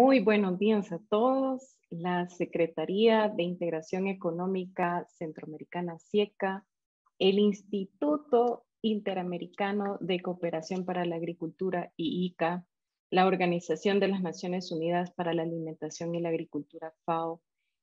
Muy buenos días a todos. La Secretaría de Integración Económica Centroamericana SIECA, el Instituto Interamericano de Cooperación para la Agricultura y la Organización de las Naciones Unidas para la Alimentación y la Agricultura FAO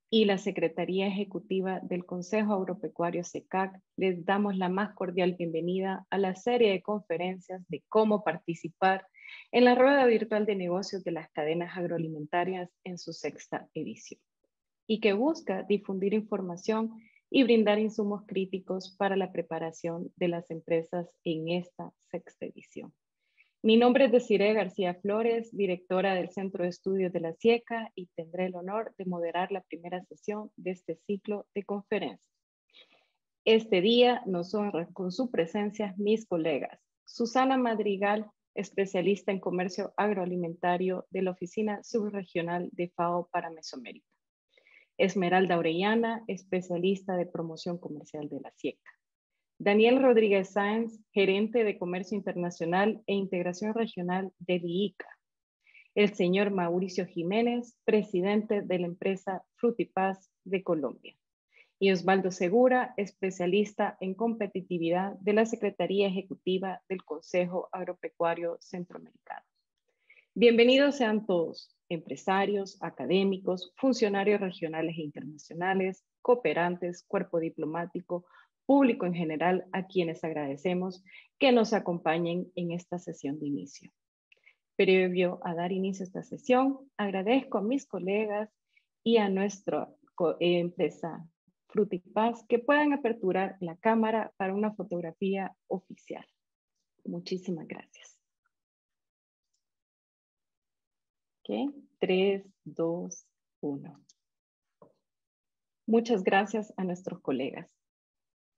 y la Secretaría Ejecutiva del Consejo Agropecuario SECAC, les damos la más cordial bienvenida a la serie de conferencias de cómo participar en la rueda virtual de negocios de las cadenas agroalimentarias en su sexta edición y que busca difundir información y brindar insumos críticos para la preparación de las empresas en esta sexta edición. Mi nombre es Desiree García Flores, directora del Centro de Estudios de la SIECA y tendré el honor de moderar la primera sesión de este ciclo de conferencias. Este día nos honra con su presencia mis colegas Susana Madrigal, especialista en comercio agroalimentario de la Oficina Subregional de FAO para Mesoamérica. Esmeralda Orellana, especialista de promoción comercial de la SIECA. Daniel Rodríguez Sáenz, gerente de Comercio Internacional e Integración Regional de IICA. El señor Mauricio Jiménez, presidente de la empresa Frutipaz de Colombia y Osvaldo Segura, especialista en competitividad de la Secretaría Ejecutiva del Consejo Agropecuario Centroamericano. Bienvenidos sean todos, empresarios, académicos, funcionarios regionales e internacionales, cooperantes, cuerpo diplomático, público en general, a quienes agradecemos que nos acompañen en esta sesión de inicio. Previo a dar inicio a esta sesión, agradezco a mis colegas y a nuestra eh, empresa Frutipaz que puedan aperturar la cámara para una fotografía oficial. Muchísimas gracias. 3, 2, 1. Muchas gracias a nuestros colegas.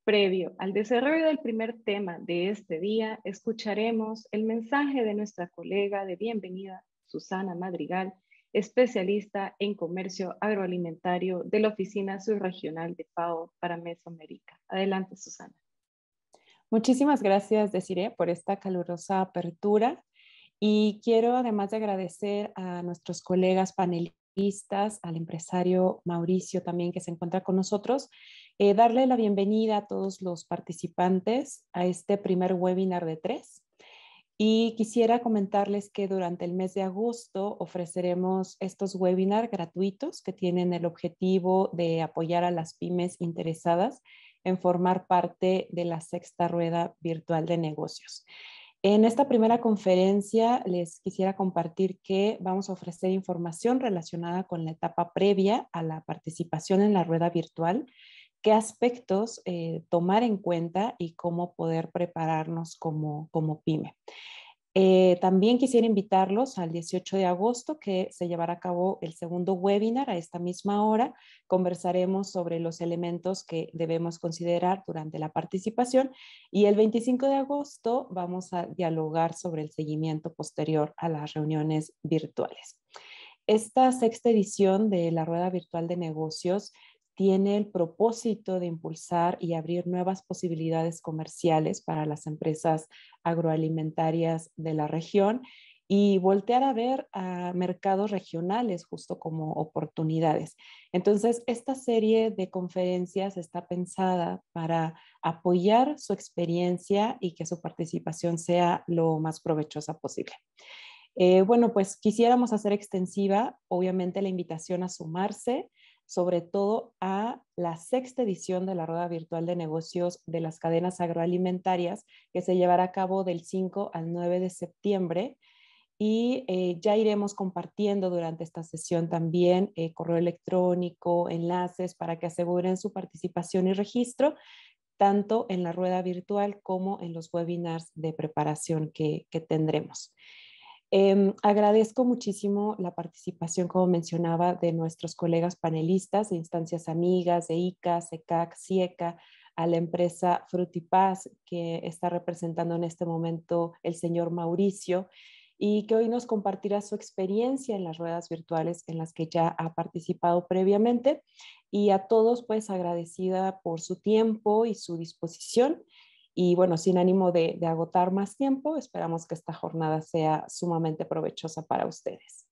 Previo al desarrollo del primer tema de este día, escucharemos el mensaje de nuestra colega de bienvenida, Susana Madrigal, especialista en comercio agroalimentario de la Oficina Subregional de FAO para Mesoamérica. Adelante, Susana. Muchísimas gracias, Desiree, por esta calurosa apertura. Y quiero además de agradecer a nuestros colegas panelistas, al empresario Mauricio también que se encuentra con nosotros, eh, darle la bienvenida a todos los participantes a este primer webinar de tres y quisiera comentarles que durante el mes de agosto ofreceremos estos webinars gratuitos que tienen el objetivo de apoyar a las pymes interesadas en formar parte de la sexta rueda virtual de negocios. En esta primera conferencia les quisiera compartir que vamos a ofrecer información relacionada con la etapa previa a la participación en la rueda virtual, qué aspectos eh, tomar en cuenta y cómo poder prepararnos como, como pyme. Eh, también quisiera invitarlos al 18 de agosto que se llevará a cabo el segundo webinar a esta misma hora. Conversaremos sobre los elementos que debemos considerar durante la participación y el 25 de agosto vamos a dialogar sobre el seguimiento posterior a las reuniones virtuales. Esta sexta edición de la Rueda Virtual de Negocios tiene el propósito de impulsar y abrir nuevas posibilidades comerciales para las empresas agroalimentarias de la región y voltear a ver a mercados regionales justo como oportunidades. Entonces, esta serie de conferencias está pensada para apoyar su experiencia y que su participación sea lo más provechosa posible. Eh, bueno, pues quisiéramos hacer extensiva, obviamente, la invitación a sumarse sobre todo a la sexta edición de la Rueda Virtual de Negocios de las Cadenas Agroalimentarias, que se llevará a cabo del 5 al 9 de septiembre. Y eh, ya iremos compartiendo durante esta sesión también eh, correo electrónico, enlaces para que aseguren su participación y registro, tanto en la rueda virtual como en los webinars de preparación que tendremos. Em, agradezco muchísimo la participación, como mencionaba, de nuestros colegas panelistas de instancias amigas, de ICA, SECAC, CIECA, a la empresa Frutipaz que está representando en este momento el señor Mauricio y que hoy nos compartirá su experiencia en las ruedas virtuales en las que ya ha participado previamente. Y a todos, pues agradecida por su tiempo y su disposición. Y bueno, sin ánimo de, agotar más tiempo, esperamos que esta jornada sea sumamente provechosa para ustedes.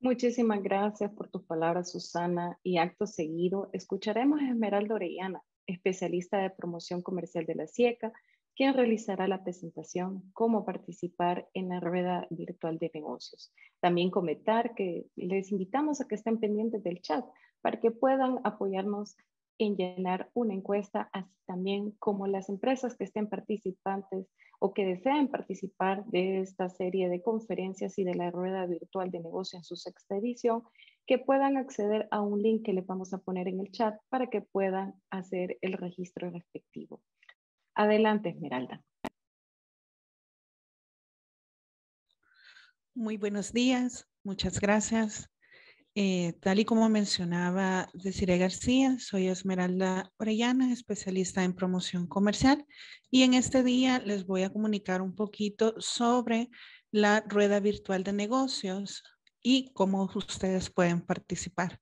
Muchísimas gracias por tus palabras, Susana. Y acto seguido, escucharemos a Esmeralda Orellana, especialista de promoción comercial de la SIECA, quien realizará la presentación Cómo participar en la rueda virtual de negocios. También comentar que les invitamos a que estén pendientes del chat para que puedan apoyarnos en llenar una encuesta, así también como las empresas que estén participantes o que deseen participar de esta serie de conferencias y de la rueda virtual de negocio en su sexta edición, que puedan acceder a un link que les vamos a poner en el chat para que puedan hacer el registro respectivo. Adelante, Esmeralda. Muy buenos días, muchas gracias. Eh, tal y como mencionaba Desiree García, soy Esmeralda Orellana, especialista en promoción comercial, y en este día les voy a comunicar un poquito sobre la rueda virtual de negocios y cómo ustedes pueden participar.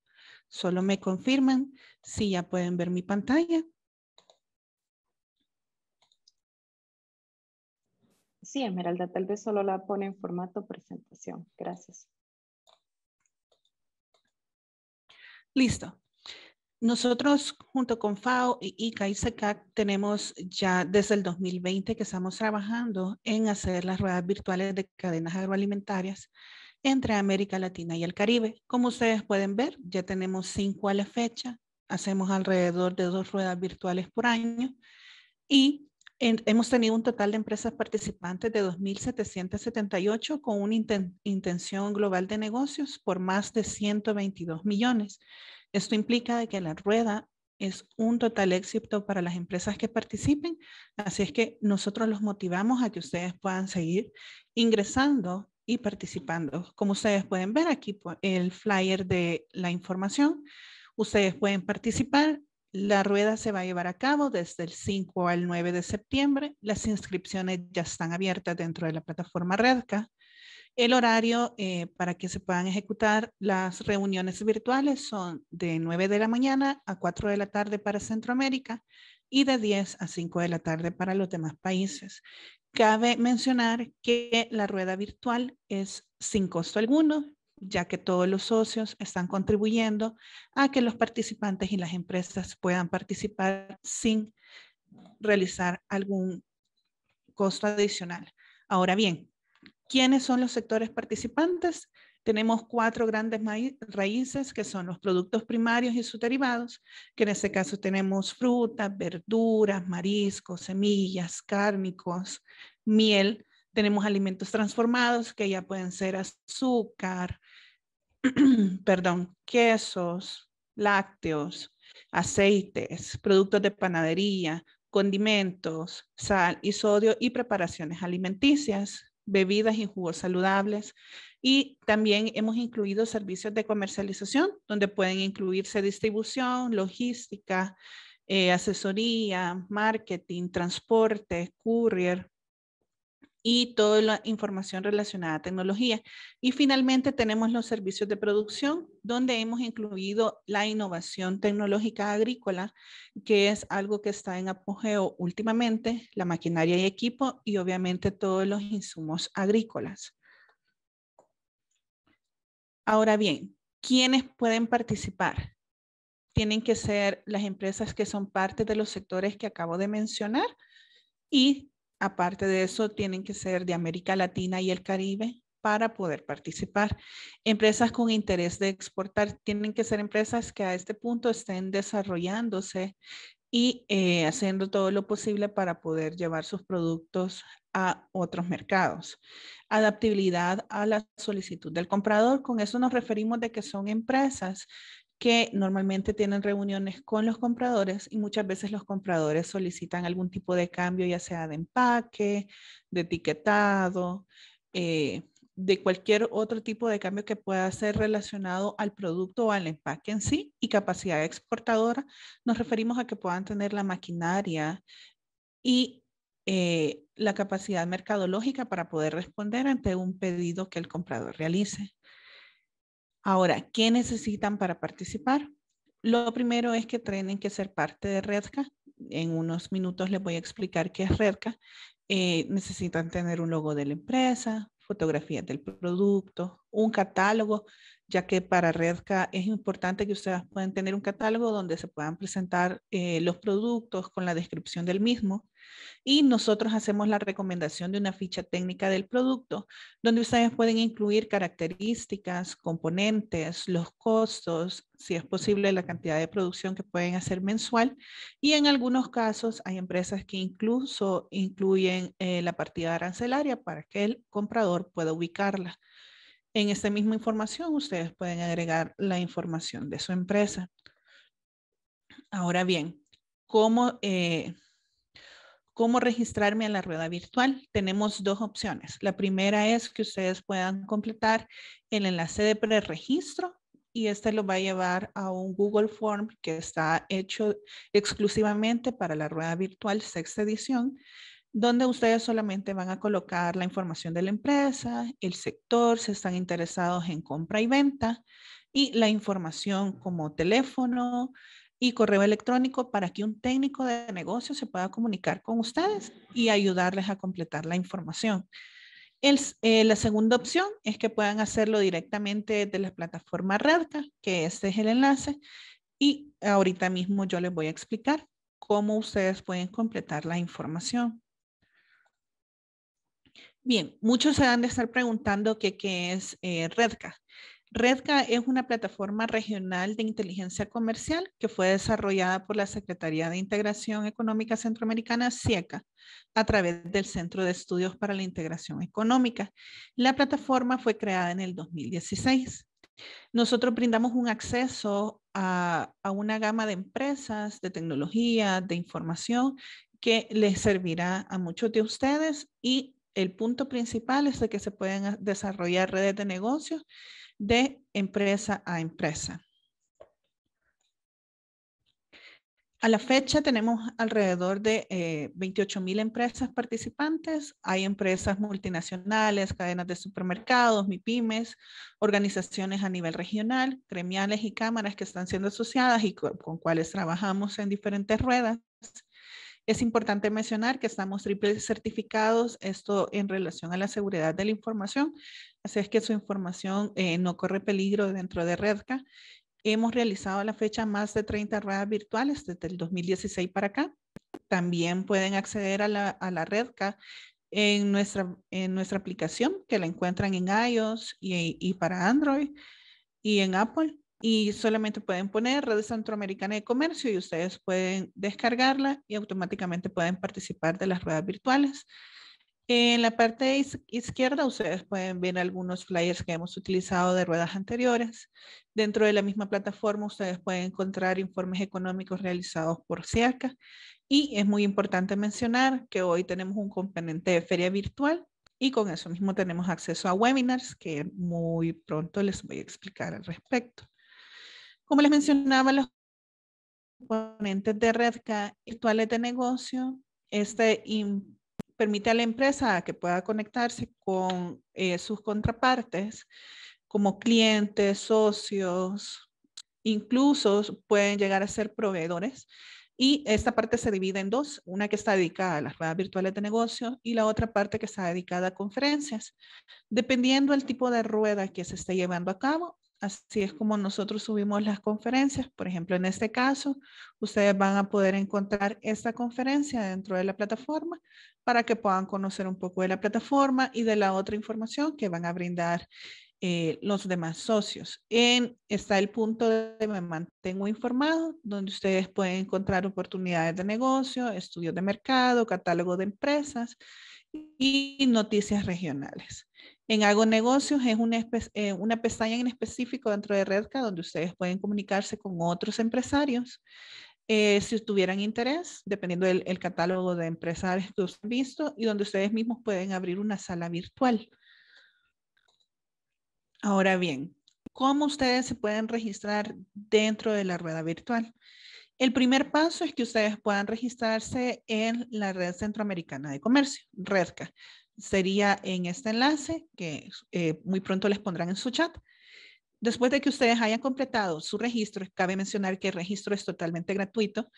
Solo me confirman si ya pueden ver mi pantalla. Sí, Esmeralda, tal vez solo la pone en formato presentación. Gracias. Listo. Nosotros junto con FAO y ICA tenemos ya desde el 2020 que estamos trabajando en hacer las ruedas virtuales de cadenas agroalimentarias entre América Latina y el Caribe. Como ustedes pueden ver, ya tenemos cinco a la fecha, hacemos alrededor de dos ruedas virtuales por año y hemos tenido un total de empresas participantes de 2.778 con una intención global de negocios por más de 122 millones. Esto implica de que la rueda es un total éxito para las empresas que participen, así es que nosotros los motivamos a que ustedes puedan seguir ingresando y participando. Como ustedes pueden ver aquí pues, el flyer de la información, ustedes pueden participar la rueda se va a llevar a cabo desde el 5 al 9 de septiembre. Las inscripciones ya están abiertas dentro de la plataforma Redca. El horario eh, para que se puedan ejecutar las reuniones virtuales son de 9 de la mañana a 4 de la tarde para Centroamérica y de 10 a 5 de la tarde para los demás países. Cabe mencionar que la rueda virtual es sin costo alguno ya que todos los socios están contribuyendo a que los participantes y las empresas puedan participar sin realizar algún costo adicional. Ahora bien, ¿quiénes son los sectores participantes? Tenemos cuatro grandes raíces que son los productos primarios y sus derivados, que en este caso tenemos frutas, verduras, mariscos, semillas, cárnicos, miel. Tenemos alimentos transformados que ya pueden ser azúcar, perdón, quesos, lácteos, aceites, productos de panadería, condimentos, sal y sodio y preparaciones alimenticias, bebidas y jugos saludables. Y también hemos incluido servicios de comercialización, donde pueden incluirse distribución, logística, eh, asesoría, marketing, transporte, courier, y toda la información relacionada a tecnología. Y finalmente tenemos los servicios de producción, donde hemos incluido la innovación tecnológica agrícola, que es algo que está en apogeo últimamente, la maquinaria y equipo y obviamente todos los insumos agrícolas. Ahora bien, ¿quiénes pueden participar? Tienen que ser las empresas que son parte de los sectores que acabo de mencionar y Aparte de eso, tienen que ser de América Latina y el Caribe para poder participar. Empresas con interés de exportar tienen que ser empresas que a este punto estén desarrollándose y eh, haciendo todo lo posible para poder llevar sus productos a otros mercados. Adaptabilidad a la solicitud del comprador. Con eso nos referimos de que son empresas que normalmente tienen reuniones con los compradores y muchas veces los compradores solicitan algún tipo de cambio, ya sea de empaque, de etiquetado, eh, de cualquier otro tipo de cambio que pueda ser relacionado al producto o al empaque en sí y capacidad exportadora, nos referimos a que puedan tener la maquinaria y eh, la capacidad mercadológica para poder responder ante un pedido que el comprador realice. Ahora, ¿qué necesitan para participar? Lo primero es que tienen que ser parte de Redca. En unos minutos les voy a explicar qué es Redca. Eh, necesitan tener un logo de la empresa, fotografías del producto, un catálogo, ya que para Redca es importante que ustedes puedan tener un catálogo donde se puedan presentar eh, los productos con la descripción del mismo. Y nosotros hacemos la recomendación de una ficha técnica del producto, donde ustedes pueden incluir características, componentes, los costos, si es posible la cantidad de producción que pueden hacer mensual. Y en algunos casos hay empresas que incluso incluyen eh, la partida arancelaria para que el comprador pueda ubicarla. En esta misma información ustedes pueden agregar la información de su empresa. Ahora bien, ¿cómo, eh, cómo registrarme en la rueda virtual? Tenemos dos opciones. La primera es que ustedes puedan completar el enlace de preregistro y este lo va a llevar a un Google Form que está hecho exclusivamente para la rueda virtual sexta edición donde ustedes solamente van a colocar la información de la empresa, el sector, si están interesados en compra y venta, y la información como teléfono y correo electrónico para que un técnico de negocio se pueda comunicar con ustedes y ayudarles a completar la información. Eh, la segunda opción es que puedan hacerlo directamente de la plataforma Redca, que este es el enlace, y ahorita mismo yo les voy a explicar cómo ustedes pueden completar la información. Bien, muchos se han de estar preguntando qué, es eh, Redca. Redca es una plataforma regional de inteligencia comercial que fue desarrollada por la Secretaría de Integración Económica Centroamericana, SIECA, a través del Centro de Estudios para la Integración Económica. La plataforma fue creada en el 2016. Nosotros brindamos un acceso a, una gama de empresas, de tecnología, de información que les servirá a muchos de ustedes y el punto principal es de que se pueden ah, desarrollar redes de negocios de empresa a empresa. A la fecha tenemos alrededor de eh, 28 mil empresas participantes. Hay empresas multinacionales, cadenas de supermercados, MIPIMES, organizaciones a nivel regional, gremiales y cámaras que están siendo asociadas y con, con cuales trabajamos en diferentes ruedas es importante mencionar que estamos triple certificados, esto en relación a la seguridad de la información, así es que su información eh, no corre peligro dentro de Redca. Hemos realizado a la fecha más de 30 ruedas virtuales desde el 2016 para acá. También pueden acceder a la, a Redca en nuestra, en nuestra aplicación que la encuentran en iOS y, y para Android y en Apple y solamente pueden poner Redes Centroamericana de Comercio y ustedes pueden descargarla y automáticamente pueden participar de las ruedas virtuales. En la parte izquierda ustedes pueden ver algunos flyers que hemos utilizado de ruedas anteriores. Dentro de la misma plataforma ustedes pueden encontrar informes económicos realizados por CIACA y es muy importante mencionar que hoy tenemos un componente de feria virtual y con eso mismo tenemos acceso a webinars que muy pronto les voy a explicar al respecto. Como les mencionaba, los componentes de Redca virtuales de negocio, este permite a la empresa que pueda conectarse con eh, sus contrapartes como clientes, socios, incluso pueden llegar a ser proveedores. Y esta parte se divide en dos, una que está dedicada a las ruedas virtuales de negocio y la otra parte que está dedicada a conferencias. Dependiendo del tipo de rueda que se esté llevando a cabo, Así es como nosotros subimos las conferencias. Por ejemplo, en este caso, ustedes van a poder encontrar esta conferencia dentro de la plataforma para que puedan conocer un poco de la plataforma y de la otra información que van a brindar eh, los demás socios. En, está el punto de me mantengo informado, donde ustedes pueden encontrar oportunidades de negocio, estudios de mercado, catálogo de empresas y noticias regionales. En Hago Negocios es eh, una, pestaña en específico dentro de Redca donde ustedes pueden comunicarse con otros empresarios. Eh, si tuvieran interés, dependiendo del catálogo de empresarios que ustedes han visto, y donde ustedes mismos pueden abrir una sala virtual. Ahora bien, ¿cómo ustedes se pueden registrar dentro de la rueda virtual? El primer paso es que ustedes puedan registrarse en la Red Centroamericana de Comercio, REDCA sería en este enlace que eh, muy pronto les pondrán en su chat. Después de que ustedes hayan completado su registro, cabe mencionar que el registro es totalmente gratuito.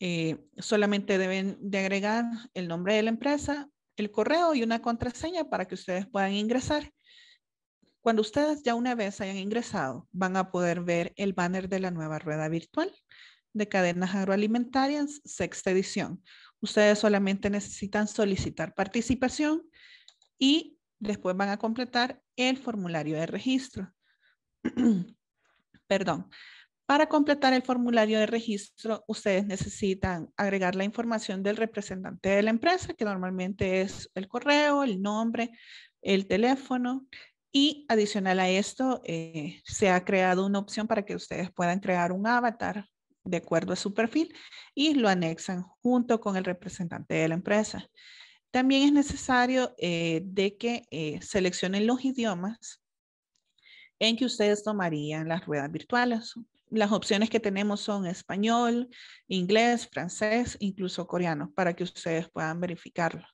Eh, solamente deben de agregar el nombre de la empresa, el correo y una contraseña para que ustedes puedan ingresar. Cuando ustedes ya una vez hayan ingresado, van a poder ver el banner de la nueva rueda virtual de cadenas agroalimentarias, sexta edición. Ustedes solamente necesitan solicitar participación y después van a completar el formulario de registro. Perdón. Para completar el formulario de registro, ustedes necesitan agregar la información del representante de la empresa, que normalmente es el correo, el nombre, el teléfono. Y adicional a esto, eh, se ha creado una opción para que ustedes puedan crear un avatar de acuerdo a su perfil y lo anexan junto con el representante de la empresa. También es necesario eh, de que eh, seleccionen los idiomas en que ustedes tomarían las ruedas virtuales. Las opciones que tenemos son español, inglés, francés, incluso coreano, para que ustedes puedan verificarlo.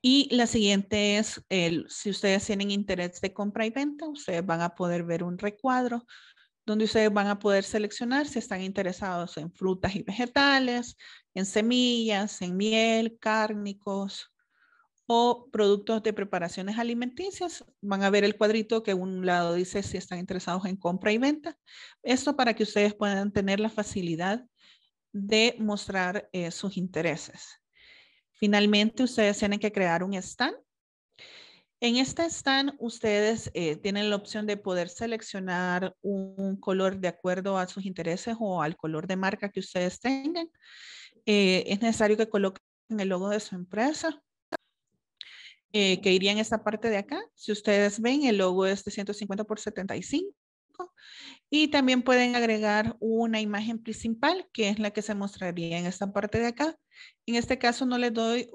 Y la siguiente es, el, si ustedes tienen interés de compra y venta, ustedes van a poder ver un recuadro donde ustedes van a poder seleccionar si están interesados en frutas y vegetales, en semillas, en miel, cárnicos o productos de preparaciones alimenticias. Van a ver el cuadrito que un lado dice si están interesados en compra y venta. Esto para que ustedes puedan tener la facilidad de mostrar eh, sus intereses. Finalmente, ustedes tienen que crear un stand en esta stand ustedes eh, tienen la opción de poder seleccionar un color de acuerdo a sus intereses o al color de marca que ustedes tengan. Eh, es necesario que coloquen el logo de su empresa. Eh, que iría en esta parte de acá. Si ustedes ven, el logo es de 150 por 75. Y también pueden agregar una imagen principal, que es la que se mostraría en esta parte de acá. En este caso no les doy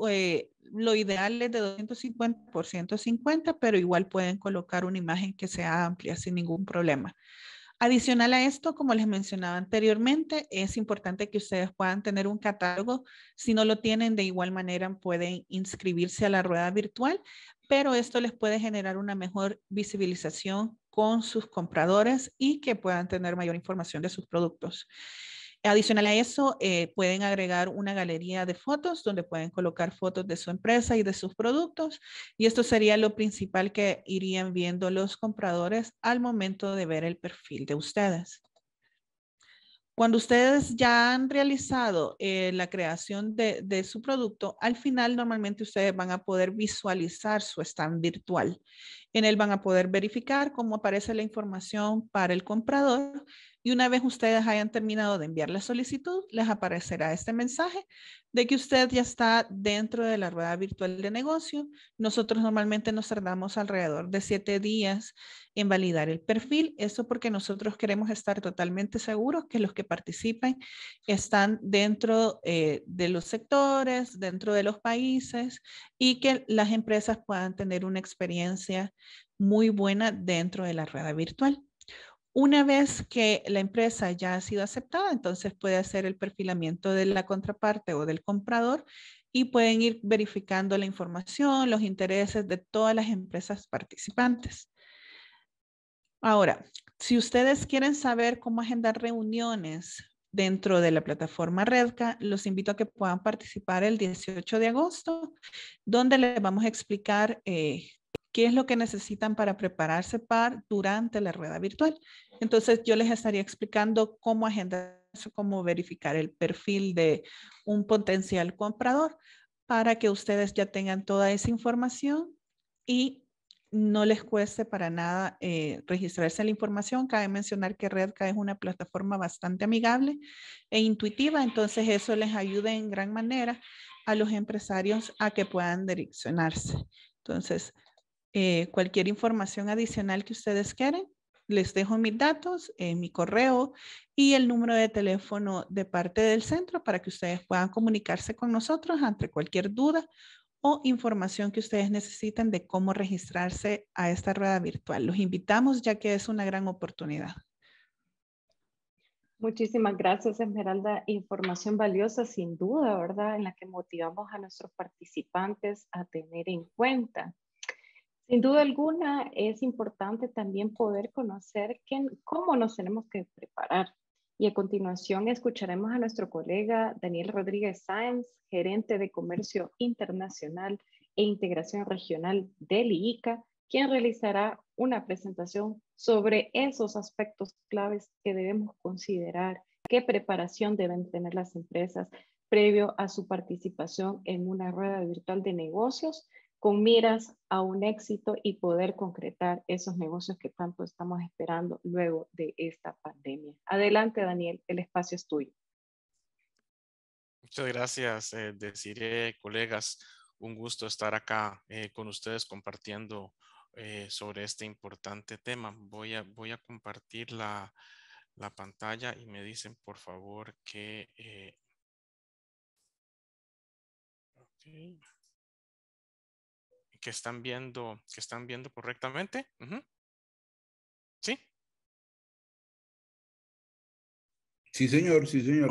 lo ideal es de 250 por 150, pero igual pueden colocar una imagen que sea amplia sin ningún problema. Adicional a esto, como les mencionaba anteriormente, es importante que ustedes puedan tener un catálogo. Si no lo tienen, de igual manera pueden inscribirse a la rueda virtual, pero esto les puede generar una mejor visibilización con sus compradores y que puedan tener mayor información de sus productos. Adicional a eso, eh, pueden agregar una galería de fotos donde pueden colocar fotos de su empresa y de sus productos. Y esto sería lo principal que irían viendo los compradores al momento de ver el perfil de ustedes. Cuando ustedes ya han realizado eh, la creación de, de, su producto, al final normalmente ustedes van a poder visualizar su stand virtual. En él van a poder verificar cómo aparece la información para el comprador y una vez ustedes hayan terminado de enviar la solicitud, les aparecerá este mensaje de que usted ya está dentro de la rueda virtual de negocio. Nosotros normalmente nos tardamos alrededor de siete días en validar el perfil. Eso porque nosotros queremos estar totalmente seguros que los que participen están dentro eh, de los sectores, dentro de los países y que las empresas puedan tener una experiencia muy buena dentro de la rueda virtual. Una vez que la empresa ya ha sido aceptada, entonces puede hacer el perfilamiento de la contraparte o del comprador y pueden ir verificando la información, los intereses de todas las empresas participantes. Ahora, si ustedes quieren saber cómo agendar reuniones dentro de la plataforma Redca, los invito a que puedan participar el 18 de agosto, donde les vamos a explicar eh, qué es lo que necesitan para prepararse para durante la rueda virtual. Entonces, yo les estaría explicando cómo agendar cómo verificar el perfil de un potencial comprador para que ustedes ya tengan toda esa información y no les cueste para nada eh, registrarse la información. Cabe mencionar que Redca es una plataforma bastante amigable e intuitiva, entonces eso les ayuda en gran manera a los empresarios a que puedan direccionarse. Entonces, eh, cualquier información adicional que ustedes quieran, les dejo mis datos, en eh, mi correo y el número de teléfono de parte del centro para que ustedes puedan comunicarse con nosotros ante cualquier duda o información que ustedes necesiten de cómo registrarse a esta rueda virtual. Los invitamos ya que es una gran oportunidad. Muchísimas gracias, Esmeralda. Información valiosa, sin duda, ¿verdad? En la que motivamos a nuestros participantes a tener en cuenta. Sin duda alguna, es importante también poder conocer cómo nos tenemos que preparar. Y a continuación escucharemos a nuestro colega Daniel Rodríguez Sáenz, gerente de Comercio Internacional e Integración Regional del IICA, quien realizará una presentación sobre esos aspectos claves que debemos considerar, qué preparación deben tener las empresas previo a su participación en una rueda virtual de negocios con miras a un éxito y poder concretar esos negocios que tanto estamos esperando luego de esta pandemia. Adelante, Daniel, el espacio es tuyo. Muchas gracias, eh, deciré, colegas, un gusto estar acá eh, con ustedes compartiendo eh, sobre este importante tema. Voy a, voy a compartir la, la pantalla y me dicen, por favor, que... Eh, que están viendo, que están viendo correctamente. ¿Sí? Sí, señor, sí, señor.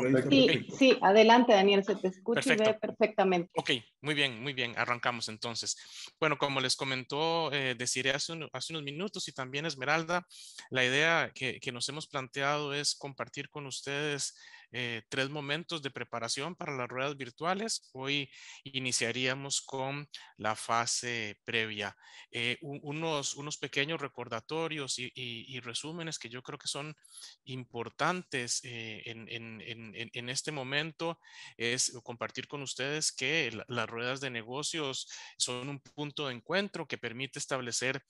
sí, adelante, Daniel, se te escucha y ve perfectamente. Ok, muy bien, muy bien, arrancamos entonces. Bueno, como les comentó, eh, deciré hace, unos minutos y también Esmeralda, la idea que, que nos hemos planteado es compartir con ustedes eh, tres momentos de preparación para las ruedas virtuales. Hoy iniciaríamos con la fase previa. Eh, unos, unos pequeños recordatorios y, y, resúmenes que yo creo que son importantes eh, en, en, en, este momento es compartir con ustedes que las ruedas de negocios son un punto de encuentro que permite establecer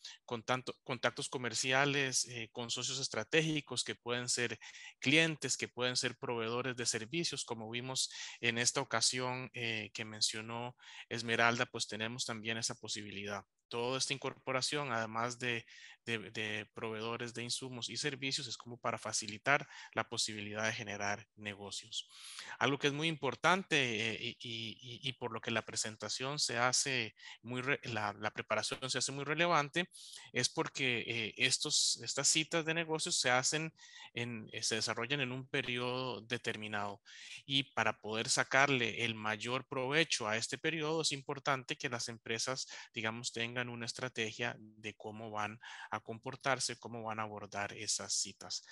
tanto contactos comerciales con socios estratégicos que pueden ser clientes, que pueden ser proveedores de servicios, como vimos en esta ocasión eh, que mencionó Esmeralda, pues tenemos también esa posibilidad toda esta incorporación, además de, proveedores de insumos y servicios, es como para facilitar la posibilidad de generar negocios. Algo que es muy importante eh, y, por lo que la presentación se hace muy, la, preparación se hace muy relevante, es porque eh, estos, estas citas de negocios se hacen, en, eh, se desarrollan en un periodo determinado y para poder sacarle el mayor provecho a este periodo es importante que las empresas, digamos, tengan una estrategia de cómo van a comportarse, cómo van a abordar esas citas.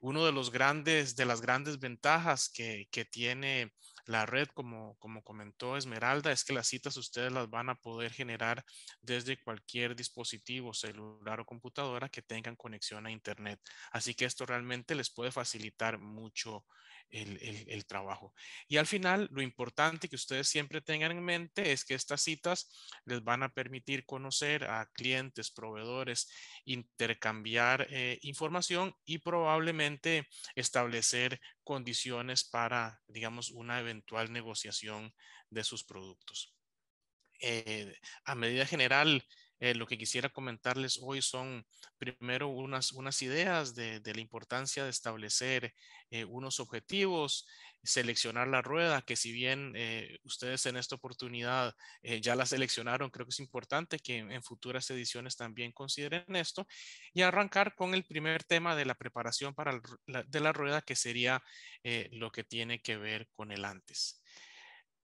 Uno de los grandes, de las grandes ventajas que, tiene la red, como, como comentó Esmeralda, es que las citas ustedes las van a poder generar desde cualquier dispositivo, celular o computadora que tengan conexión a Internet. Así que esto realmente les puede facilitar mucho el, trabajo. Y al final, lo importante que ustedes siempre tengan en mente es que estas citas les van a permitir conocer a clientes, proveedores, intercambiar eh, información y probablemente establecer condiciones para, digamos, una eventual negociación de sus productos. Eh, a medida general, eh, lo que quisiera comentarles hoy son primero unas, unas ideas de, la importancia de establecer eh, unos objetivos, seleccionar la rueda, que si bien eh, ustedes en esta oportunidad ya la seleccionaron, creo que es importante que en, futuras ediciones también consideren esto y arrancar con el primer tema de la preparación para de la rueda, que sería lo que tiene que ver con el antes.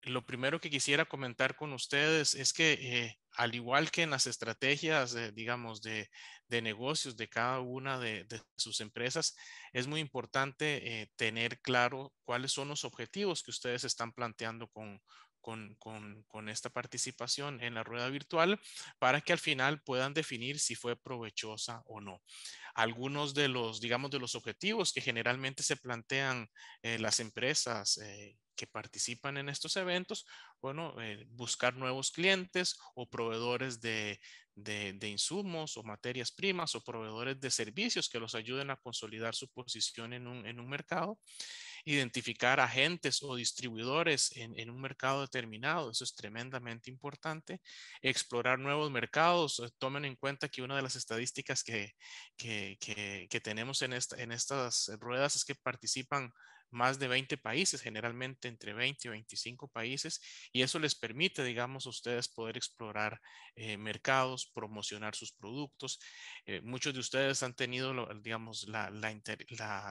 Lo primero que quisiera comentar con ustedes es que al igual que en las estrategias, digamos, de, negocios de cada una de, sus empresas, es muy importante eh, tener claro cuáles son los objetivos que ustedes están planteando con, esta participación en la rueda virtual para que al final puedan definir si fue provechosa o no. Algunos de los, digamos, de los objetivos que generalmente se plantean eh, las empresas eh, que participan en estos eventos, bueno, eh, buscar nuevos clientes o proveedores de, insumos o materias primas o proveedores de servicios que los ayuden a consolidar su posición en un, mercado, identificar agentes o distribuidores en, un mercado determinado, eso es tremendamente importante, explorar nuevos mercados, eh, tomen en cuenta que una de las estadísticas que, tenemos en, en estas ruedas es que participan más de 20 países, generalmente entre 20 y 25 países, y eso les permite, digamos, a ustedes poder explorar eh, mercados, promocionar sus productos. Eh, muchos de ustedes han tenido, digamos, la,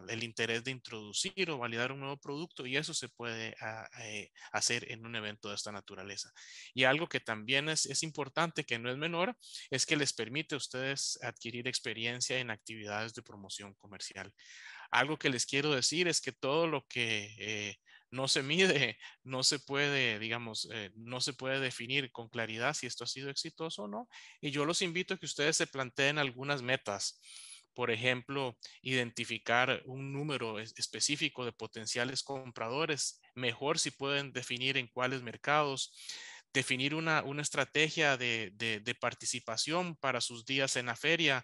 el interés de introducir o validar un nuevo producto y eso se puede ah, eh, hacer en un evento de esta naturaleza. Y algo que también es, es importante, que no es menor, es que les permite a ustedes adquirir experiencia en actividades de promoción comercial. Algo que les quiero decir es que todo lo que eh, no se mide, no se puede, digamos, eh, no se puede definir con claridad si esto ha sido exitoso o no. Y yo los invito a que ustedes se planteen algunas metas. Por ejemplo, identificar un número específico de potenciales compradores, mejor si pueden definir en cuáles mercados, definir una, estrategia de participación para sus días en la feria,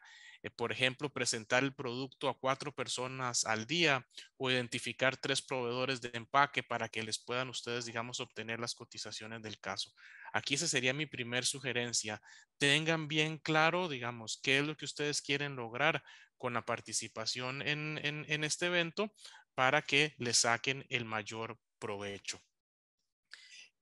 eh, por ejemplo, presentar el producto a cuatro personas al día o identificar tres proveedores de empaque para que les puedan ustedes, digamos, obtener las cotizaciones del caso. Aquí esa sería mi primer sugerencia. Tengan bien claro, digamos, qué es lo que ustedes quieren lograr con la participación en, este evento para que les saquen el mayor provecho.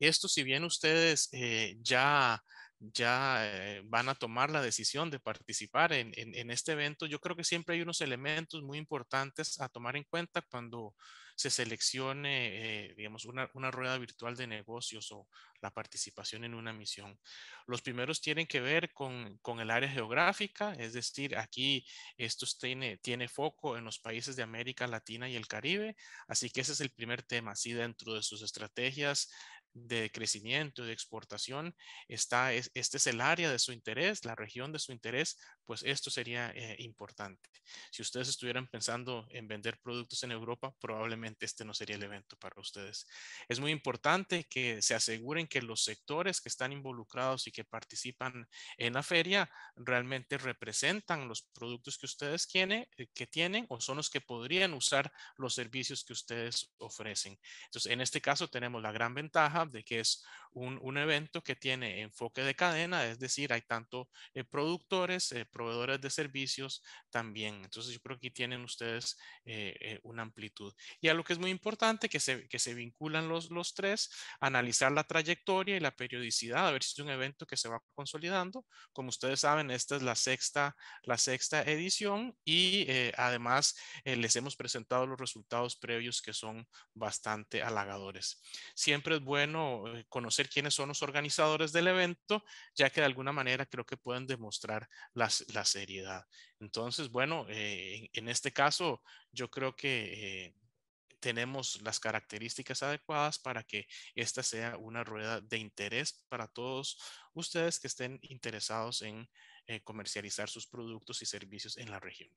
Esto, si bien ustedes eh, ya ya eh, van a tomar la decisión de participar en, este evento, yo creo que siempre hay unos elementos muy importantes a tomar en cuenta cuando se seleccione, eh, digamos, una, rueda virtual de negocios o la participación en una misión. Los primeros tienen que ver con, el área geográfica, es decir, aquí esto tiene, foco en los países de América Latina y el Caribe, así que ese es el primer tema, así dentro de sus estrategias de crecimiento, de exportación, está, este es el área de su interés, la región de su interés, pues esto sería eh, importante. Si ustedes estuvieran pensando en vender productos en Europa, probablemente este no sería el evento para ustedes. Es muy importante que se aseguren que los sectores que están involucrados y que participan en la feria realmente representan los productos que ustedes tienen, eh, que tienen o son los que podrían usar los servicios que ustedes ofrecen. Entonces, en este caso tenemos la gran ventaja de que es un, evento que tiene enfoque de cadena, es decir, hay tanto eh, productores, proveedores de servicios también. Entonces yo creo que aquí tienen ustedes eh, eh, una amplitud. Y a lo que es muy importante, que se, que se vinculan los, los tres, analizar la trayectoria y la periodicidad, a ver si es un evento que se va consolidando. Como ustedes saben, esta es la sexta, la sexta edición y eh, además les hemos presentado los resultados previos que son bastante halagadores. Siempre es bueno conocer quiénes son los organizadores del evento, ya que de alguna manera creo que pueden demostrar las, la seriedad. Entonces, bueno, eh, en este caso, yo creo que eh, tenemos las características adecuadas para que esta sea una rueda de interés para todos ustedes que estén interesados en eh, comercializar sus productos y servicios en la región.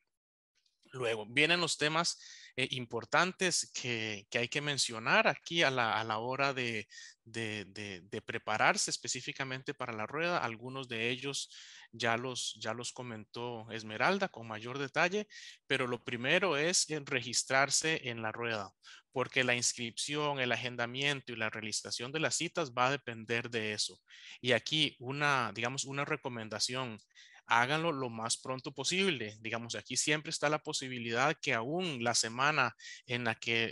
Luego, vienen los temas importantes que, que, hay que mencionar aquí a la, a la hora de, de, de, de, prepararse específicamente para la rueda. Algunos de ellos ya los, ya los comentó Esmeralda con mayor detalle, pero lo primero es registrarse en la rueda, porque la inscripción, el agendamiento y la realización de las citas va a depender de eso. Y aquí una, digamos, una recomendación háganlo lo más pronto posible. Digamos, aquí siempre está la posibilidad que aún la semana en la que, eh,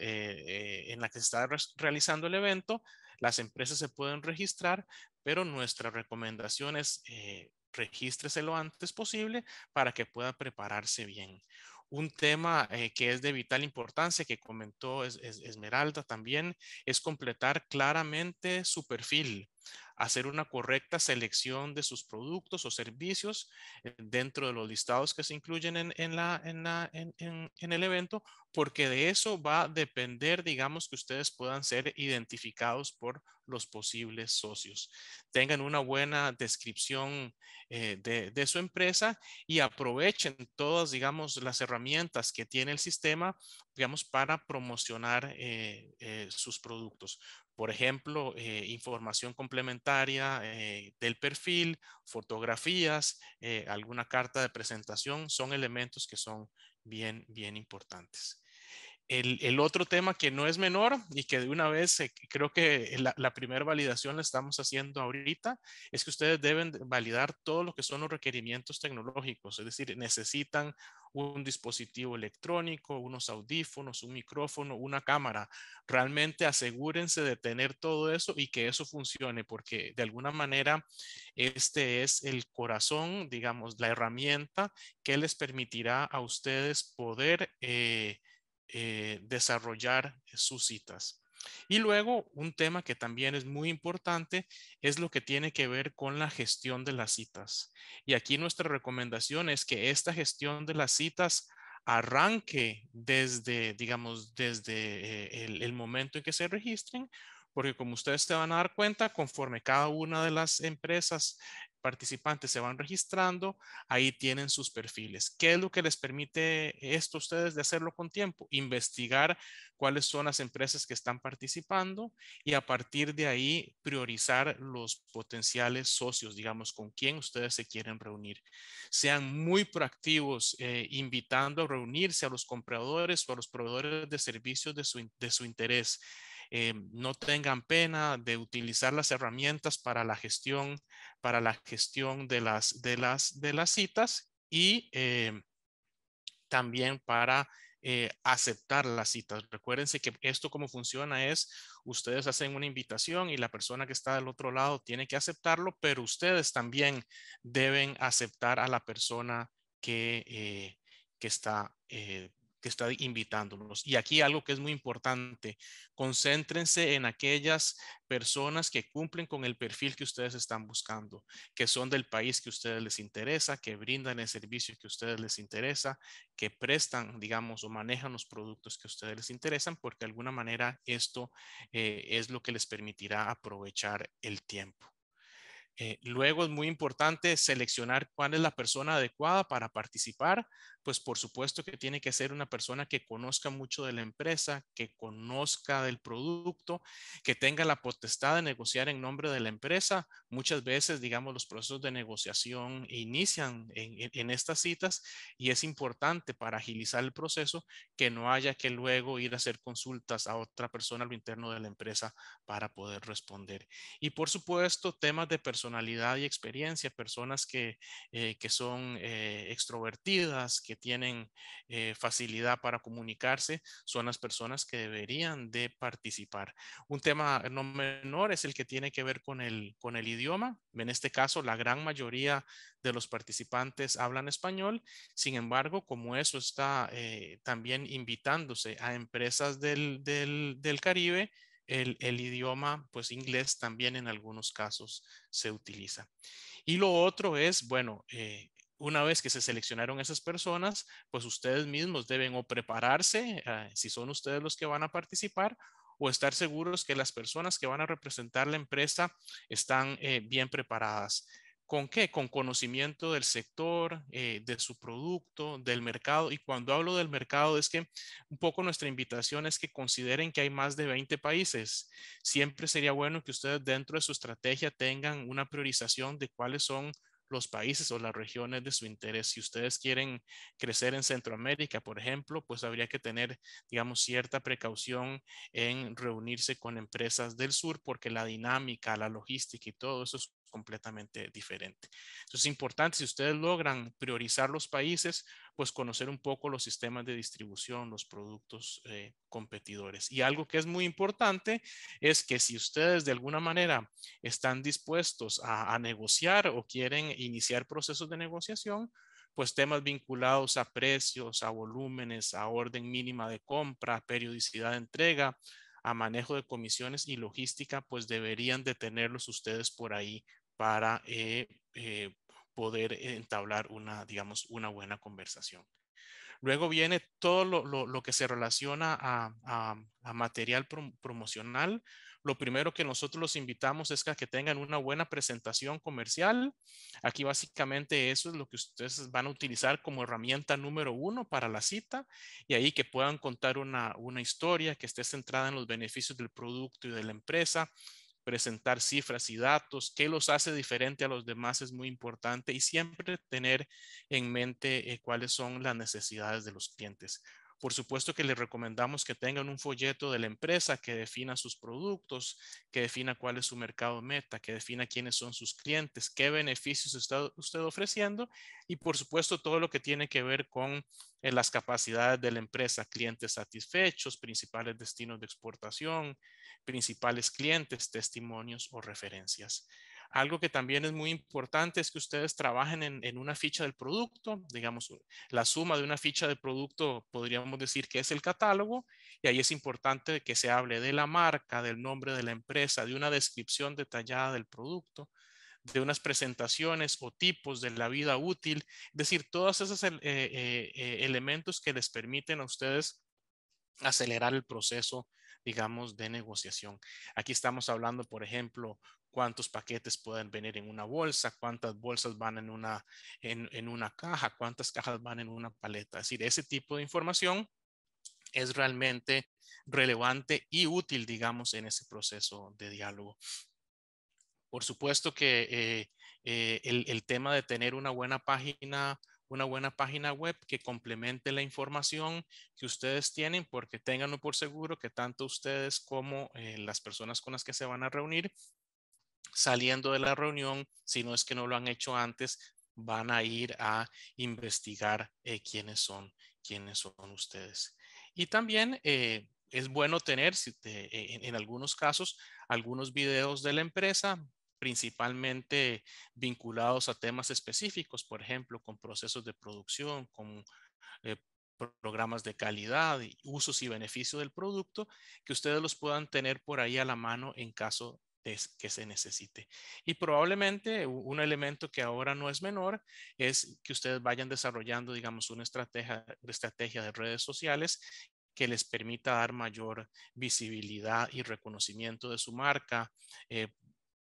eh, en la que se está realizando el evento, las empresas se pueden registrar, pero nuestra recomendación es eh, regístrese lo antes posible para que pueda prepararse bien. Un tema eh, que es de vital importancia, que comentó Esmeralda también, es completar claramente su perfil hacer una correcta selección de sus productos o servicios eh, dentro de los listados que se incluyen en, la, en, la, en el evento, porque de eso va a depender, digamos, que ustedes puedan ser identificados por los posibles socios. Tengan una buena descripción eh, de, de su empresa y aprovechen todas, digamos, las herramientas que tiene el sistema digamos, para promocionar eh, eh, sus productos. Por ejemplo, eh, información complementaria del perfil, fotografías, alguna carta de presentación, son elementos que son bien, bien importantes. El, otro tema que no es menor y que de una vez eh, creo que la, primera validación la estamos haciendo ahorita es que ustedes deben validar todo lo que son los requerimientos tecnológicos, es decir, necesitan un dispositivo electrónico, unos audífonos, un micrófono, una cámara. Realmente asegúrense de tener todo eso y que eso funcione porque de alguna manera este es el corazón, digamos, la herramienta que les permitirá a ustedes poder... Eh, eh, desarrollar sus citas. Y luego, un tema que también es muy importante es lo que tiene que ver con la gestión de las citas. Y aquí nuestra recomendación es que esta gestión de las citas arranque desde, digamos, desde eh, el, momento en que se registren, porque como ustedes se van a dar cuenta, conforme cada una de las empresas participantes se van registrando, ahí tienen sus perfiles. ¿Qué es lo que les permite esto a ustedes de hacerlo con tiempo? Investigar cuáles son las empresas que están participando y a partir de ahí priorizar los potenciales socios, digamos, con quién ustedes se quieren reunir. Sean muy proactivos eh, invitando a reunirse a los compradores o a los proveedores de servicios de su, de su interés eh, no tengan pena de utilizar las herramientas para la gestión, para la gestión de las, de las, de las citas y eh, también para eh, aceptar las citas. Recuérdense que esto como funciona es, ustedes hacen una invitación y la persona que está del otro lado tiene que aceptarlo, pero ustedes también deben aceptar a la persona que, que está está invitándonos. Y aquí algo que es muy importante, concéntrense en aquellas personas que cumplen con el perfil que ustedes están buscando, que son del país que a ustedes les interesa, que brindan el servicio que a ustedes les interesa, que prestan, digamos, o manejan los productos que a ustedes les interesan, porque de alguna manera esto eh, es lo que les permitirá aprovechar el tiempo. Eh, luego es muy importante seleccionar cuál es la persona adecuada para participar, pues por supuesto que tiene que ser una persona que conozca mucho de la empresa, que conozca del producto, que tenga la potestad de negociar en nombre de la empresa. Muchas veces, digamos, los procesos de negociación inician en, estas citas y es importante para agilizar el proceso que no haya que luego ir a hacer consultas a otra persona a lo interno de la empresa para poder responder. Y por supuesto, temas de personalidad y experiencia, personas que, eh, que son eh, extrovertidas, que tienen eh, facilidad para comunicarse son las personas que deberían de participar. Un tema no menor es el que tiene que ver con el, con el idioma. En este caso, la gran mayoría de los participantes hablan español. Sin embargo, como eso está eh, también invitándose a empresas del, del, del Caribe, el, idioma, pues inglés también en algunos casos se utiliza. Y lo otro es, bueno, eh, una vez que se seleccionaron esas personas, pues ustedes mismos deben o prepararse, eh, si son ustedes los que van a participar, o estar seguros que las personas que van a representar la empresa están eh, bien preparadas. ¿Con qué? Con conocimiento del sector, eh, de su producto, del mercado. Y cuando hablo del mercado es que un poco nuestra invitación es que consideren que hay más de 20 países. Siempre sería bueno que ustedes dentro de su estrategia tengan una priorización de cuáles son los países o las regiones de su interés. Si ustedes quieren crecer en Centroamérica, por ejemplo, pues habría que tener, digamos, cierta precaución en reunirse con empresas del sur porque la dinámica, la logística y todo eso es completamente diferente. Entonces es importante, si ustedes logran priorizar los países, pues conocer un poco los sistemas de distribución, los productos eh, competidores. Y algo que es muy importante es que si ustedes de alguna manera están dispuestos a, negociar o quieren iniciar procesos de negociación, pues temas vinculados a precios, a volúmenes, a orden mínima de compra, periodicidad de entrega, a manejo de comisiones y logística, pues deberían de tenerlos ustedes por ahí para eh, eh, poder entablar una, digamos, una buena conversación. Luego viene todo lo, que se relaciona a, material promocional. Lo primero que nosotros los invitamos es que tengan una buena presentación comercial. Aquí básicamente eso es lo que ustedes van a utilizar como herramienta número uno para la cita y ahí que puedan contar una, una historia que esté centrada en los beneficios del producto y de la empresa, presentar cifras y datos, qué los hace diferente a los demás es muy importante y siempre tener en mente eh, cuáles son las necesidades de los clientes. Por supuesto que les recomendamos que tengan un folleto de la empresa que defina sus productos, que defina cuál es su mercado meta, que defina quiénes son sus clientes, qué beneficios está usted ofreciendo y por supuesto todo lo que tiene que ver con eh, las capacidades de la empresa, clientes satisfechos, principales destinos de exportación, principales clientes, testimonios o referencias. Algo que también es muy importante es que ustedes trabajen en, una ficha del producto, digamos, la suma de una ficha de producto podríamos decir que es el catálogo y ahí es importante que se hable de la marca, del nombre de la empresa, de una descripción detallada del producto, de unas presentaciones o tipos de la vida útil, es decir, todos esos eh, eh, eh, elementos que les permiten a ustedes acelerar el proceso digamos, de negociación. Aquí estamos hablando, por ejemplo, cuántos paquetes pueden venir en una bolsa, cuántas bolsas van en una, en, una caja, cuántas cajas van en una paleta. Es decir, ese tipo de información es realmente relevante y útil, digamos, en ese proceso de diálogo. Por supuesto que eh, eh, el, tema de tener una buena página una buena página web que complemente la información que ustedes tienen, porque tenganlo por seguro que tanto ustedes como eh, las personas con las que se van a reunir saliendo de la reunión, si no es que no lo han hecho antes, van a ir a investigar eh, quiénes son, quiénes son ustedes. Y también eh, es bueno tener, eh, en, algunos casos, algunos videos de la empresa principalmente vinculados a temas específicos, por ejemplo, con procesos de producción, con programas de calidad, usos y beneficios del producto, que ustedes los puedan tener por ahí a la mano en caso que se necesite. Y probablemente un elemento que ahora no es menor es que ustedes vayan desarrollando, digamos, una estrategia, estrategia de redes sociales que les permita dar mayor visibilidad y reconocimiento de su marca, eh,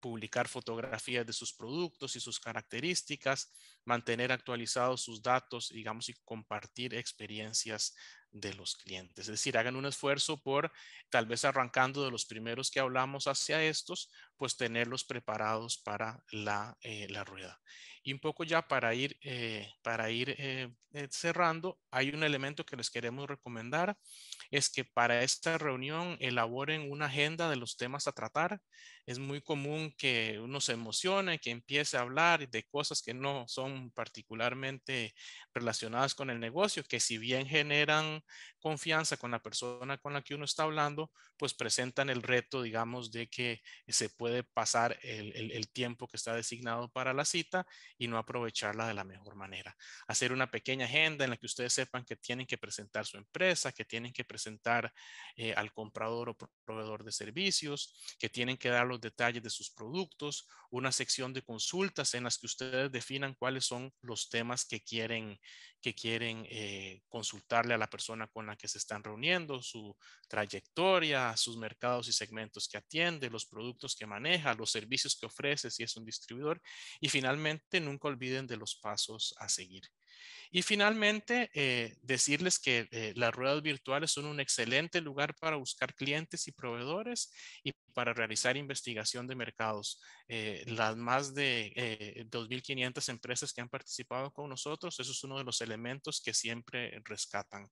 publicar fotografías de sus productos y sus características, mantener actualizados sus datos, digamos, y compartir experiencias de los clientes. Es decir, hagan un esfuerzo por, tal vez arrancando de los primeros que hablamos hacia estos, pues tenerlos preparados para la, eh, rueda. Y un poco ya para ir, eh, para ir eh, cerrando, hay un elemento que les queremos recomendar, es que para esta reunión elaboren una agenda de los temas a tratar, es muy común que uno se emocione, que empiece a hablar de cosas que no son particularmente relacionadas con el negocio, que si bien generan confianza con la persona con la que uno está hablando, pues presentan el reto, digamos, de que se puede pasar el, tiempo que está designado para la cita y no aprovecharla de la mejor manera. Hacer una pequeña agenda en la que ustedes sepan que tienen que presentar su empresa, que tienen que presentar eh, al comprador o proveedor de servicios, que tienen que darlo detalles de sus productos, una sección de consultas en las que ustedes definan cuáles son los temas que quieren, que quieren eh, consultarle a la persona con la que se están reuniendo, su trayectoria, sus mercados y segmentos que atiende, los productos que maneja, los servicios que ofrece si es un distribuidor y finalmente nunca olviden de los pasos a seguir. Y finalmente, eh, decirles que eh, las ruedas virtuales son un excelente lugar para buscar clientes y proveedores y para realizar investigación de mercados. Eh, las más de 2.500 empresas que han participado con nosotros, eso es uno de los elementos que siempre rescatan.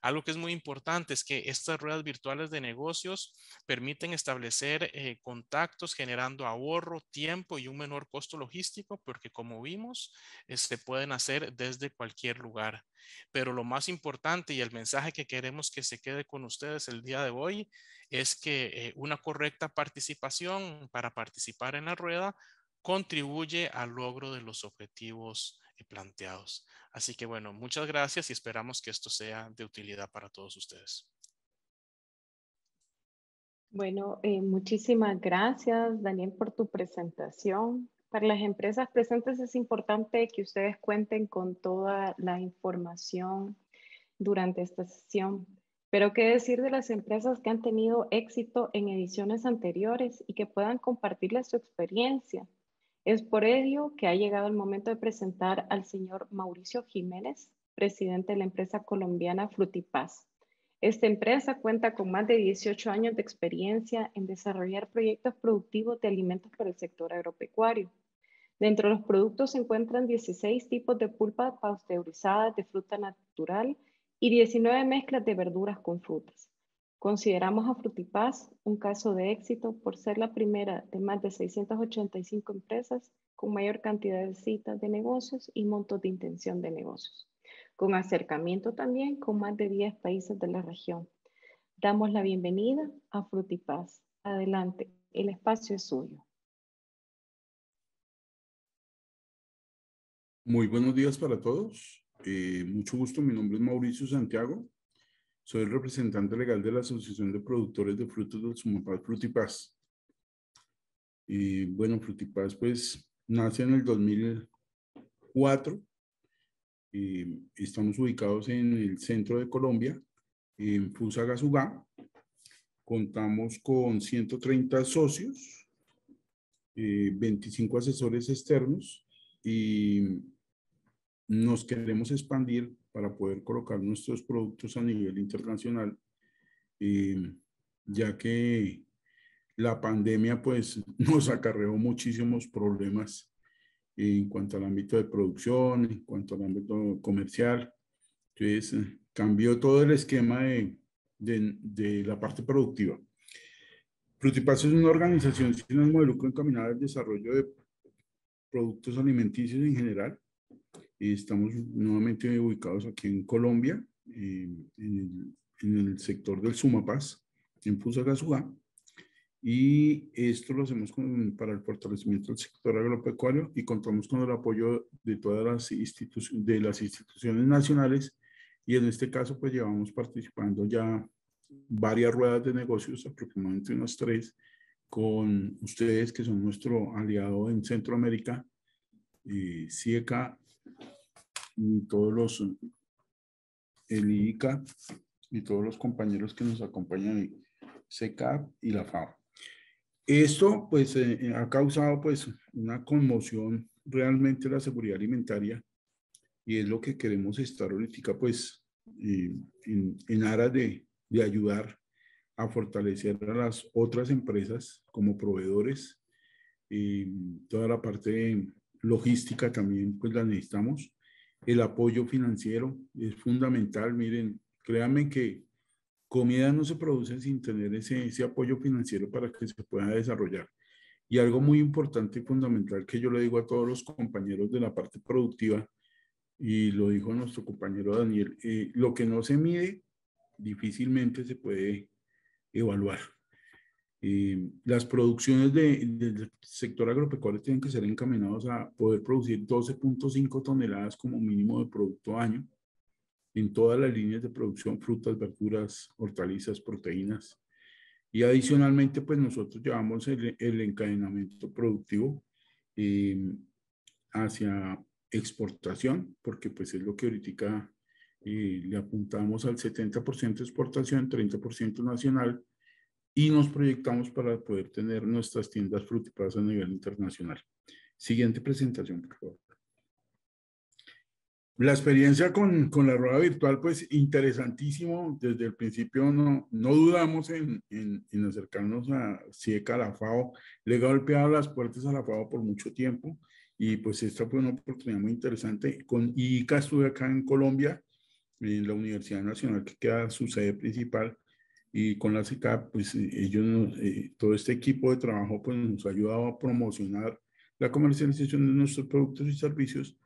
Algo que es muy importante es que estas ruedas virtuales de negocios permiten establecer eh, contactos generando ahorro, tiempo y un menor costo logístico porque como vimos se este, pueden hacer desde cualquier lugar. Pero lo más importante y el mensaje que queremos que se quede con ustedes el día de hoy es que eh, una correcta participación para participar en la rueda contribuye al logro de los objetivos planteados. Así que bueno, muchas gracias y esperamos que esto sea de utilidad para todos ustedes. Bueno, eh, muchísimas gracias Daniel por tu presentación. Para las empresas presentes es importante que ustedes cuenten con toda la información durante esta sesión. Pero qué decir de las empresas que han tenido éxito en ediciones anteriores y que puedan compartirles su experiencia es por ello que ha llegado el momento de presentar al señor Mauricio Jiménez, presidente de la empresa colombiana Frutipaz. Esta empresa cuenta con más de 18 años de experiencia en desarrollar proyectos productivos de alimentos para el sector agropecuario. Dentro de los productos se encuentran 16 tipos de pulpa pasteurizada de fruta natural y 19 mezclas de verduras con frutas. Consideramos a Frutipaz un caso de éxito por ser la primera de más de 685 empresas con mayor cantidad de citas de negocios y montos de intención de negocios, con acercamiento también con más de 10 países de la región. Damos la bienvenida a Frutipaz. Adelante, el espacio es suyo. Muy buenos días para todos. Eh, mucho gusto, mi nombre es Mauricio Santiago. Soy el representante legal de la Asociación de Productores de Frutos del Sumapaz Frutipaz. Y bueno, Frutipaz pues nace en el 2004 y estamos ubicados en el centro de Colombia, en Fusagasugá. Contamos con 130 socios, 25 eh, asesores externos y nos queremos expandir para poder colocar nuestros productos a nivel internacional, eh, ya que la pandemia pues nos acarreó muchísimos problemas en cuanto al ámbito de producción, en cuanto al ámbito comercial. Entonces, eh, cambió todo el esquema de, la parte productiva. frutipas es una organización sin ánimo de lucro encaminada al desarrollo de productos alimenticios en general, eh, estamos nuevamente ubicados aquí en Colombia, eh, en, el, sector del Sumapaz, en Fusagasugá. Y esto lo hacemos para el fortalecimiento del sector agropecuario y contamos con el apoyo de todas las, de las instituciones nacionales. Y en este caso, pues llevamos participando ya varias ruedas de negocios, aproximadamente unas tres, con ustedes que son nuestro aliado en Centroamérica, eh, CIECA todos los, el y todos los compañeros que nos acompañan secap CECAP y la FAO. Esto pues eh, eh, ha causado pues una conmoción realmente la seguridad alimentaria y es lo que queremos estar ahorita pues eh, en, en, aras de, de, ayudar a fortalecer a las otras empresas como proveedores. y toda la parte logística también pues la necesitamos el apoyo financiero es fundamental. Miren, créanme que comida no se produce sin tener ese, apoyo financiero para que se pueda desarrollar. Y algo muy importante y fundamental que yo le digo a todos los compañeros de la parte productiva, y lo dijo nuestro compañero Daniel, eh, lo que no se mide difícilmente se puede evaluar. Eh, las producciones de, del sector agropecuario tienen que ser encaminados a poder producir 12.5 toneladas como mínimo de producto año en todas las líneas de producción, frutas, verduras, hortalizas, proteínas. Y adicionalmente, pues nosotros llevamos el, encadenamiento productivo eh, hacia exportación, porque pues es lo que ahorita eh, le apuntamos al 70% exportación, 30% nacional, y nos proyectamos para poder tener nuestras tiendas frutíparas a nivel internacional. Siguiente presentación, por favor. La experiencia con, con, la rueda virtual, pues interesantísimo. Desde el principio no, no dudamos en, en, acercarnos a CIECA, a la FAO. Le he golpeado las puertas a la FAO por mucho tiempo y pues esta fue una oportunidad muy interesante. Con ICA estuve acá en Colombia, en la Universidad Nacional que queda su sede principal y con la CICAP, pues eh, ellos, eh, todo este equipo de trabajo pues, nos ha ayudado a promocionar la comercialización de nuestros productos y servicios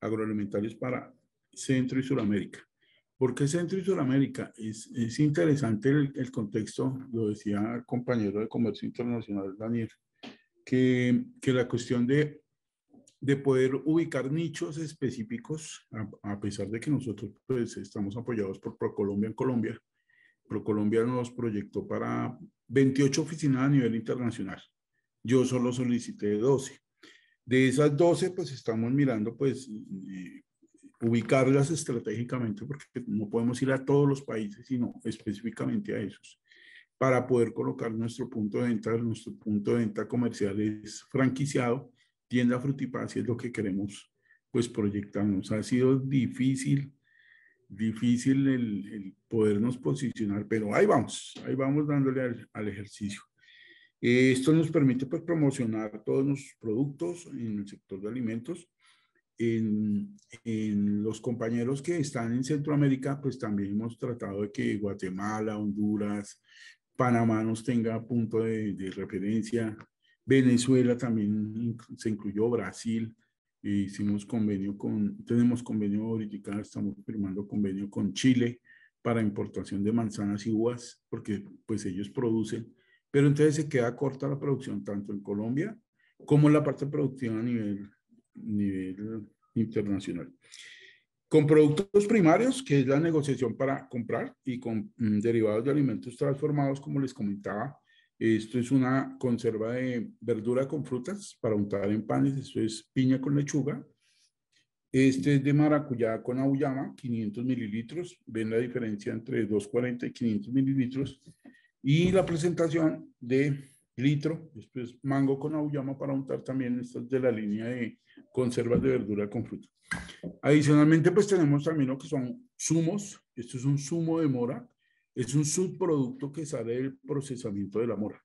agroalimentarios para Centro y Sudamérica. ¿Por qué Centro y Sudamérica? Es, es interesante el, el, contexto, lo decía el compañero de Comercio Internacional, Daniel, que, que la cuestión de, de, poder ubicar nichos específicos, a, a, pesar de que nosotros pues, estamos apoyados por ProColombia en Colombia, Procolombia nos proyectó para 28 oficinas a nivel internacional. Yo solo solicité 12. De esas 12, pues estamos mirando, pues, eh, ubicarlas estratégicamente, porque no podemos ir a todos los países, sino específicamente a esos, para poder colocar nuestro punto de venta, nuestro punto de venta comercial es franquiciado, tienda frutipaz, es lo que queremos, pues, proyectarnos. Ha sido difícil, difícil el, podernos posicionar, pero ahí vamos, ahí vamos dándole al, ejercicio. Eh, esto nos permite pues, promocionar todos nuestros productos en el sector de alimentos. En, los compañeros que están en Centroamérica, pues también hemos tratado de que Guatemala, Honduras, Panamá nos tenga punto de, de referencia. Venezuela también se incluyó, Brasil, e hicimos convenio con, tenemos convenio ahorita, estamos firmando convenio con Chile para importación de manzanas y uvas, porque pues ellos producen, pero entonces se queda corta la producción tanto en Colombia como en la parte productiva a nivel, nivel internacional. Con productos primarios, que es la negociación para comprar, y con mm, derivados de alimentos transformados, como les comentaba, esto es una conserva de verdura con frutas para untar en panes. Esto es piña con lechuga. Este es de maracuyá con auyama, 500 mililitros. Ven la diferencia entre 240 y 500 mililitros. Y la presentación de litro. Esto es mango con auyama para untar también. Esto es de la línea de conservas de verdura con fruta. Adicionalmente, pues tenemos también lo que son zumos. Esto es un zumo de mora es un subproducto que sale del procesamiento de la mora.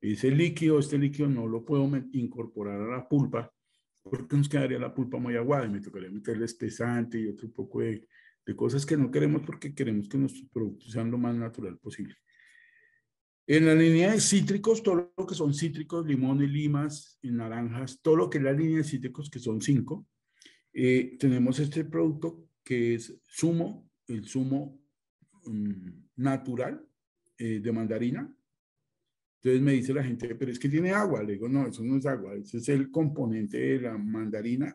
Ese líquido, este líquido no lo puedo incorporar a la pulpa porque nos quedaría la pulpa muy aguada y me tocaría meterle espesante y otro poco de, cosas que no queremos porque queremos que nuestros productos sean lo más natural posible. En la línea de cítricos, todo lo que son cítricos, limones, limas, naranjas, todo lo que es la línea de cítricos, que son cinco, eh, tenemos este producto que es zumo. El zumo Mm, natural eh, de mandarina. Entonces me dice la gente, pero es que tiene agua. Le digo, no, eso no es agua, ese es el componente de la mandarina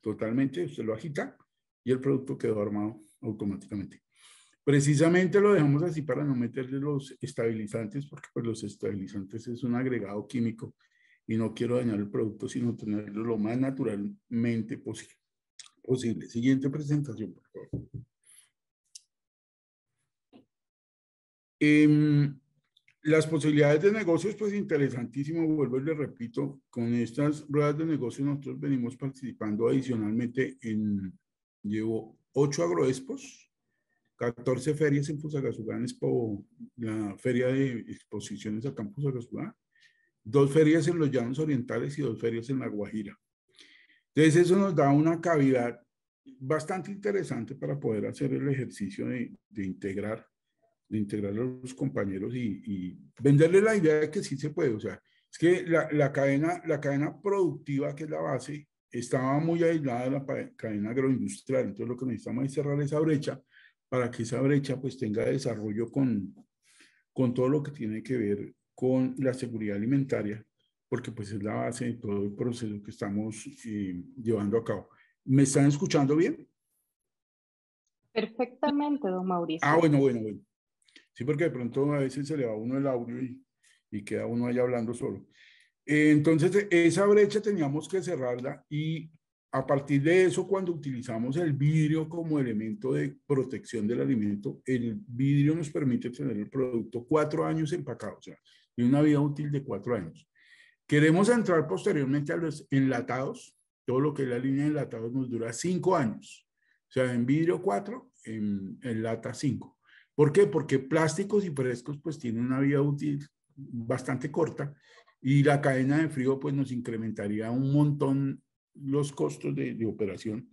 totalmente, usted lo agita y el producto quedó armado automáticamente. Precisamente lo dejamos así para no meterle los estabilizantes, porque pues los estabilizantes es un agregado químico y no quiero dañar el producto, sino tenerlo lo más naturalmente posible. posible. Siguiente presentación, por favor. Em, las posibilidades de negocios, pues interesantísimo, vuelvo y le repito, con estas ruedas de negocio nosotros venimos participando adicionalmente en, llevo ocho agroexpos, 14 ferias en Fusagasugá, la feria de exposiciones acá en Fusagasugá, dos ferias en los Llanos Orientales y dos ferias en La Guajira. Entonces eso nos da una cavidad bastante interesante para poder hacer el ejercicio de integrar de integrar a los compañeros y, venderle la idea de que sí se puede. O sea, es que la, cadena, la cadena productiva, que es la base, estaba muy aislada de la cadena agroindustrial. Entonces lo que necesitamos es cerrar esa brecha para que esa brecha pues tenga desarrollo con, con todo lo que tiene que ver con la seguridad alimentaria, porque pues es la base de todo el proceso que estamos eh, llevando a cabo. ¿Me están escuchando bien? Perfectamente, don Mauricio. Ah, bueno, bueno, bueno. Sí, porque de pronto a veces se le va uno el audio y, queda uno ahí hablando solo. Eh, entonces, esa brecha teníamos que cerrarla y a partir de eso, cuando utilizamos el vidrio como elemento de protección del alimento, el vidrio nos permite tener el producto cuatro años empacado, o sea, en una vida útil de cuatro años. Queremos entrar posteriormente a los enlatados, todo lo que es la línea de enlatados nos dura cinco años, o sea, en vidrio cuatro, en, en lata cinco. ¿Por qué? Porque plásticos y frescos pues tienen una vida útil bastante corta y la cadena de frío pues nos incrementaría un montón los costos de, operación.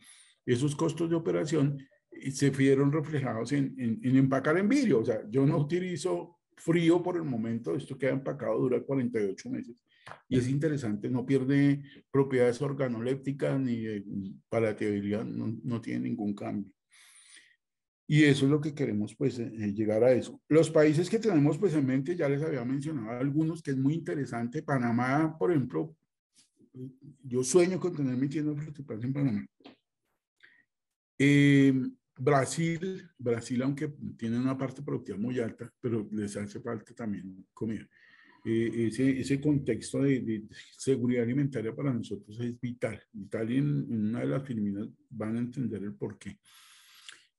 Esos costos de operación eh, se vieron reflejados en, empacar en vidrio. O sea, yo no utilizo frío por el momento, esto queda empacado, dura 48 meses. Y es interesante, no pierde propiedades organolépticas ni para palatabilidad, no tiene ningún cambio. Y eso es lo que queremos, pues, eh, eh, llegar a eso. Los países que tenemos, pues, en mente, ya les había mencionado algunos que es muy interesante. Panamá, por ejemplo, yo sueño con tener mi tienda de en Panamá. Eh, Brasil, Brasil, aunque tiene una parte productiva muy alta, pero les hace falta también comida. ese, ese, contexto de, seguridad alimentaria para nosotros es vital. Vital y en, una de las filminas van a entender el porqué. qué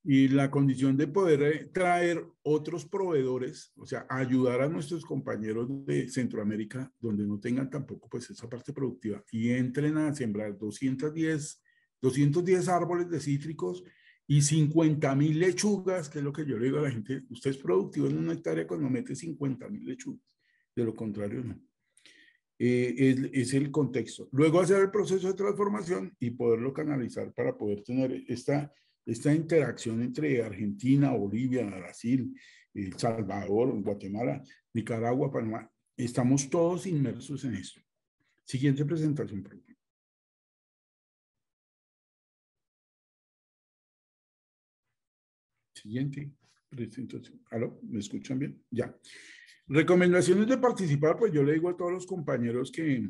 y la condición de poder eh, traer otros proveedores, o sea, ayudar a nuestros compañeros de Centroamérica, donde no tengan tampoco pues esa parte productiva, y entren a sembrar 210, 210 árboles de cítricos y 50 mil lechugas, que es lo que yo le digo a la gente, usted es productivo en una hectárea cuando mete 50 mil lechugas, de lo contrario no. Eh, es el contexto. Luego hacer el proceso de transformación y poderlo canalizar para poder tener esta esta interacción entre Argentina, Bolivia, Brasil, El Salvador, Guatemala, Nicaragua, Panamá, estamos todos inmersos en esto. Siguiente presentación, por favor. Siguiente presentación. ¿Aló? ¿Me escuchan bien? Ya. Recomendaciones de participar, pues yo le digo a todos los compañeros que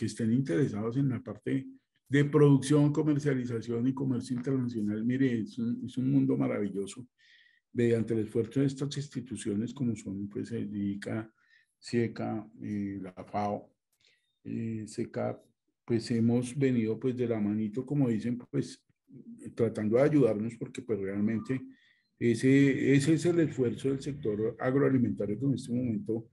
estén interesados en la parte de producción, comercialización y comercio internacional. Mire, es un, mundo maravilloso mediante el esfuerzo de estas instituciones como son pues el SIECA, e eh, la FAO, eh, e pues hemos venido pues de la manito, como dicen, pues tratando de ayudarnos porque pues realmente ese, ese es el esfuerzo del sector agroalimentario que en este momento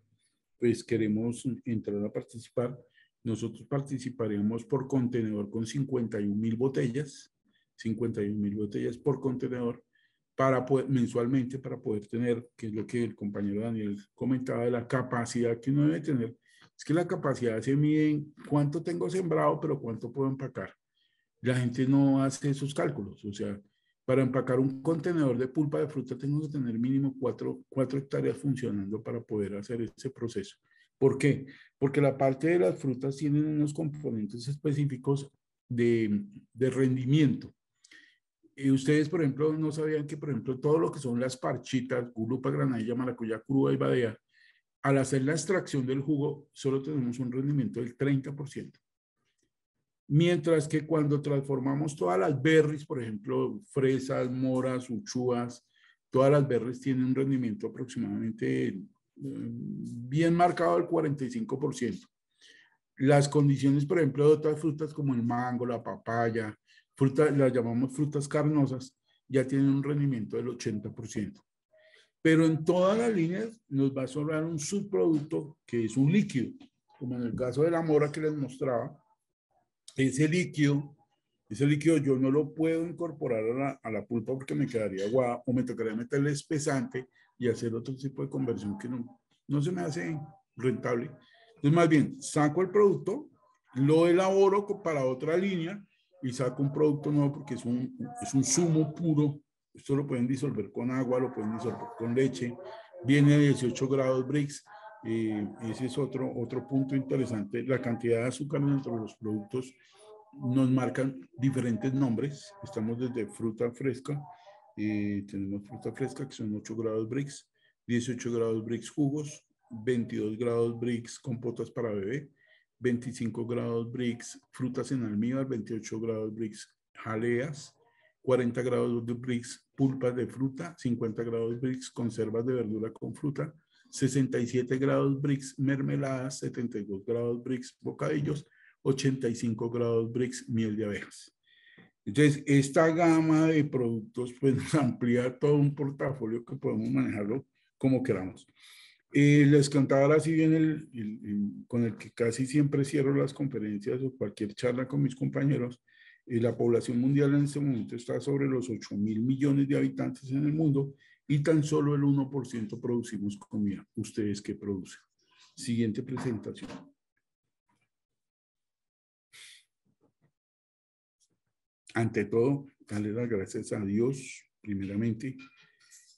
pues queremos entrar a participar nosotros participaríamos por contenedor con 51 mil botellas, 51 mil botellas por contenedor para mensualmente para poder tener, que es lo que el compañero Daniel comentaba, de la capacidad que uno debe tener. Es que la capacidad se mide en cuánto tengo sembrado, pero cuánto puedo empacar. La gente no hace esos cálculos. O sea, para empacar un contenedor de pulpa de fruta tengo que tener mínimo cuatro hectáreas funcionando para poder hacer ese proceso. ¿Por qué? Porque la parte de las frutas tienen unos componentes específicos de, rendimiento. Y eh, ustedes, por ejemplo, no sabían que, por ejemplo, todo lo que son las parchitas, gulupa, granadilla, maracuyá, cruda y badea, al hacer la extracción del jugo, solo tenemos un rendimiento del 30%. Mientras que cuando transformamos todas las berries, por ejemplo, fresas, moras, uchuas, todas las berries tienen un rendimiento aproximadamente bien marcado el 45%. Las condiciones, por ejemplo, de otras frutas como el mango, la papaya, frutas, las llamamos frutas carnosas, ya tienen un rendimiento del 80%. Pero en todas las líneas nos va a sobrar un subproducto que es un líquido, como en el caso de la mora que les mostraba. Ese líquido, ese líquido yo no lo puedo incorporar a la, pulpa porque me quedaría agua o me tocaría meterle espesante y hacer otro tipo de conversión que no, no se me hace rentable. Entonces, más bien, saco el producto, lo elaboro para otra línea y saco un producto nuevo porque es un, es un zumo puro. Esto lo pueden disolver con agua, lo pueden disolver con leche. Viene a 18 grados Brix. y eh, ese es otro, otro punto interesante. La cantidad de azúcar dentro de los productos nos marcan diferentes nombres. Estamos desde fruta fresca eh, tenemos fruta fresca que son 8 grados Brix, 18 grados Brix jugos, 22 grados Brix compotas para bebé, 25 grados Brix frutas en almíbar, 28 grados Brix jaleas, 40 grados pulpas de fruta, 50 grados Brix conservas de verdura con fruta, 67 grados Brix mermeladas, 72 grados Brix bocadillos, 85 grados Brix miel de abejas. Entonces, esta gama de productos pues, ampliar amplía todo un portafolio que podemos manejarlo como queramos. Eh, les contaba ahora si bien el, con el que casi siempre cierro las conferencias o cualquier charla con mis compañeros, eh, la población mundial en este momento está sobre los 8 mil millones de habitantes en el mundo y tan solo el 1% producimos comida. ¿Ustedes qué producen? Siguiente presentación. Ante todo, darle las gracias a Dios, primeramente,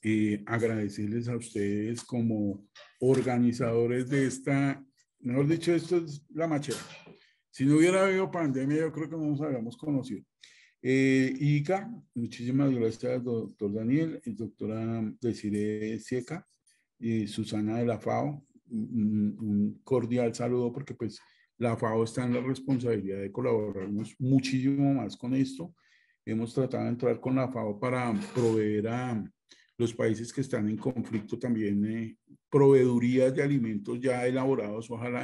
y eh, agradecerles a ustedes como organizadores de esta, mejor dicho, esto es la machera. Si no hubiera habido pandemia, yo creo que no nos habíamos conocido. y eh, ICA, muchísimas gracias, doctor Daniel, y doctora Desiree Sieca, y Susana de la FAO. un cordial saludo porque pues la FAO está en la responsabilidad de colaborarnos muchísimo más con esto. Hemos tratado de entrar con la FAO para proveer a los países que están en conflicto también eh, proveedurías de alimentos ya elaborados, ojalá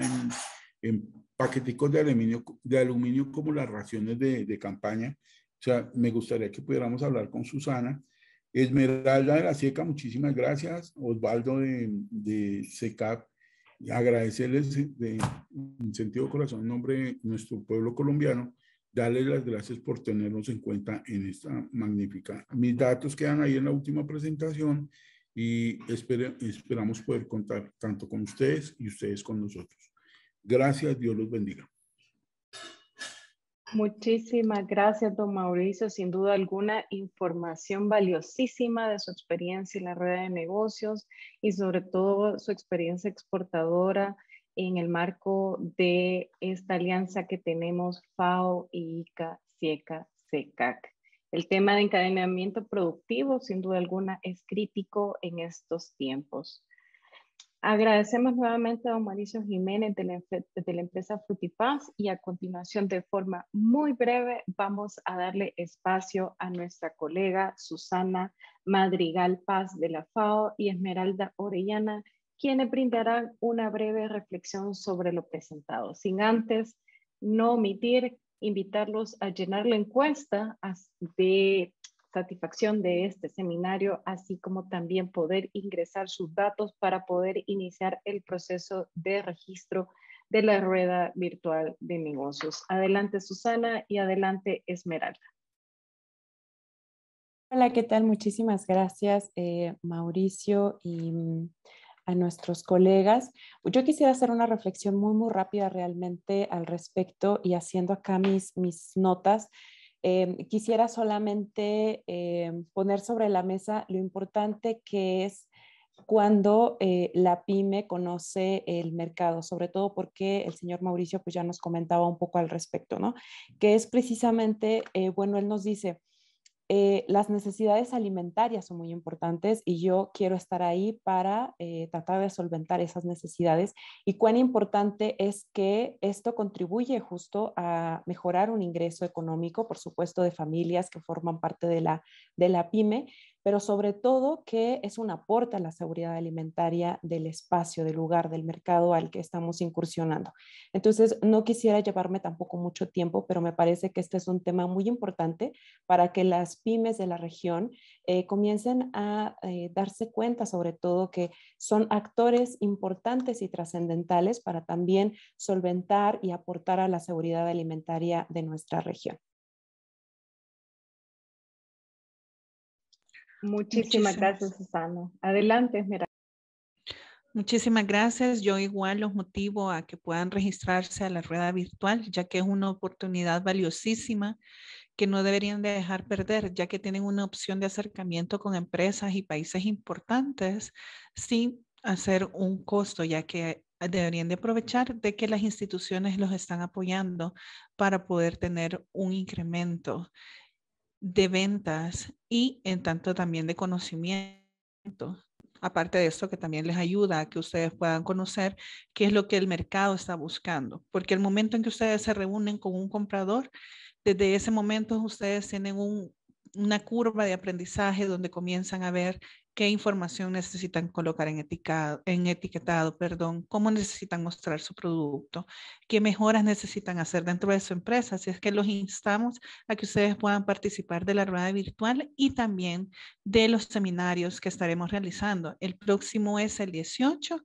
en, paqueticos de aluminio, de aluminio como las raciones de, campaña. O sea, me gustaría que pudiéramos hablar con Susana. Esmeralda de la Seca, muchísimas gracias. Osvaldo de, de SECAP, agradecerles de, de sentido corazón en nombre de nuestro pueblo colombiano, darles las gracias por tenernos en cuenta en esta magnífica. Mis datos quedan ahí en la última presentación y esperamos poder contar tanto con ustedes y ustedes con nosotros. Gracias, Dios los bendiga. Muchísimas gracias, don Mauricio. Sin duda alguna, información valiosísima de su experiencia en la red de negocios y sobre todo su experiencia exportadora en el marco de esta alianza que tenemos FAO y ICA, CIECA, CECAC. El tema de encadenamiento productivo, sin duda alguna, es crítico en estos tiempos. Agradecemos nuevamente a don Mauricio Jiménez de la, empresa Frutipaz y a continuación de forma muy breve vamos a darle espacio a nuestra colega Susana Madrigal Paz de la FAO y Esmeralda Orellana, quienes brindarán una breve reflexión sobre lo presentado. Sin antes no omitir, invitarlos a llenar la encuesta de satisfacción de este seminario, así como también poder ingresar sus datos para poder iniciar el proceso de registro de la rueda virtual de negocios. Adelante Susana y adelante Esmeralda. Hola, ¿qué tal? Muchísimas gracias, eh, Mauricio y mm, a nuestros colegas. Yo quisiera hacer una reflexión muy, muy rápida realmente al respecto y haciendo acá mis, mis notas. Em, quisiera solamente em, poner sobre la mesa lo importante que es cuando eh, la pyme conoce el mercado, sobre todo porque el señor Mauricio pues ya nos comentaba un poco al respecto, ¿no? Que es precisamente, eh, bueno, él nos dice, eh, las necesidades alimentarias son muy importantes y yo quiero estar ahí para eh, tratar de solventar esas necesidades y cuán importante es que esto contribuye justo a mejorar un ingreso económico, por supuesto, de familias que forman parte de la, de la pyme, pero sobre todo que es un aporte a la seguridad alimentaria del espacio, del lugar, del mercado al que estamos incursionando. Entonces, no quisiera llevarme tampoco mucho tiempo, pero me parece que este es un tema muy importante para que las pymes de la región eh, comiencen a eh, darse cuenta, sobre todo, que son actores importantes y trascendentales para también solventar y aportar a la seguridad alimentaria de nuestra región. Muchísimas, gracias, Susana. Adelante, Esmeralda. Muchísimas gracias. Yo igual los motivo a que puedan registrarse a la rueda virtual, ya que es una oportunidad valiosísima que no deberían de dejar perder, ya que tienen una opción de acercamiento con empresas y países importantes sin hacer un costo, ya que deberían de aprovechar de que las instituciones los están apoyando para poder tener un incremento de ventas y en tanto también de conocimiento. Aparte de esto, que también les ayuda a que ustedes puedan conocer qué es lo que el mercado está buscando, porque el momento en que ustedes se reúnen con un comprador, desde ese momento ustedes tienen una curva de aprendizaje donde comienzan a ver qué información necesitan colocar en, en etiquetado, perdón, cómo necesitan mostrar su producto, qué mejoras necesitan hacer dentro de su empresa. Así es que los instamos a que ustedes puedan participar de la rueda virtual y también de los seminarios que estaremos realizando. El próximo es el 18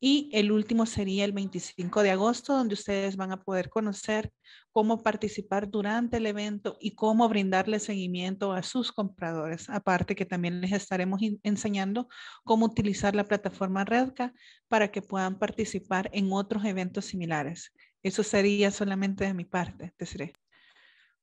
y el último sería el 25 de agosto, donde ustedes van a poder conocer cómo participar durante el evento y cómo brindarle seguimiento a sus compradores. Aparte que también les estaremos enseñando cómo utilizar la plataforma Redca para que puedan participar en otros eventos similares. Eso sería solamente de mi parte, te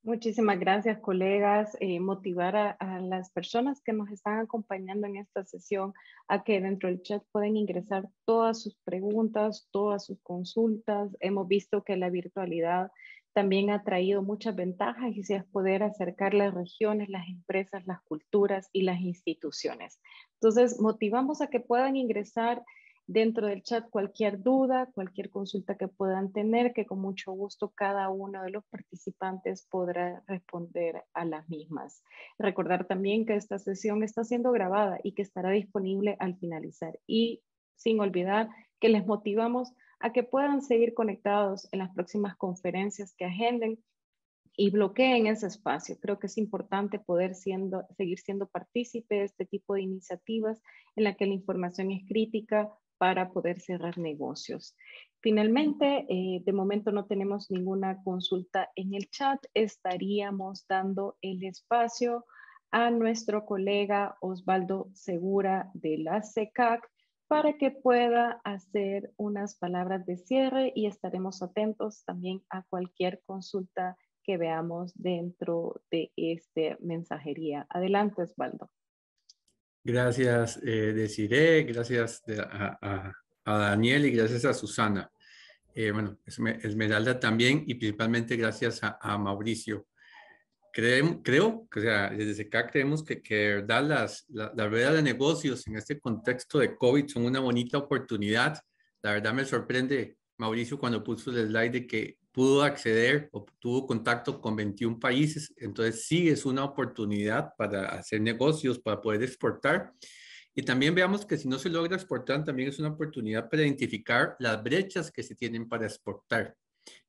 Muchísimas gracias, colegas. Eh, motivar a, las personas que nos están acompañando en esta sesión a que dentro del chat pueden ingresar todas sus preguntas, todas sus consultas. Hemos visto que la virtualidad también ha traído muchas ventajas y se es poder acercar las regiones, las empresas, las culturas y las instituciones. Entonces, motivamos a que puedan ingresar dentro del chat cualquier duda, cualquier consulta que puedan tener, que con mucho gusto cada uno de los participantes podrá responder a las mismas. Recordar también que esta sesión está siendo grabada y que estará disponible al finalizar. Y sin olvidar que les motivamos a que puedan seguir conectados en las próximas conferencias que agenden y bloqueen ese espacio. Creo que es importante poder siendo, seguir siendo partícipe de este tipo de iniciativas en la que la información es crítica, para poder cerrar negocios. Finalmente, eh, de momento no tenemos ninguna consulta en el chat. Estaríamos dando el espacio a nuestro colega Osvaldo Segura de la SECAC para que pueda hacer unas palabras de cierre y estaremos atentos también a cualquier consulta que veamos dentro de esta mensajería. Adelante, Osvaldo. Gracias, eh, Desiree, gracias a, Daniel y gracias a Susana. Eh, bueno, Esmeralda también y principalmente gracias a, Mauricio. Creo, creo que o sea, desde acá creemos que, las, la, de negocios en este contexto de COVID son una bonita oportunidad. La verdad me sorprende Mauricio cuando puso el slide de que pudo acceder o tuvo contacto con 21 países, entonces sí es una oportunidad para hacer negocios, para poder exportar. Y también veamos que si no se logra exportar, también es una oportunidad para identificar las brechas que se tienen para exportar.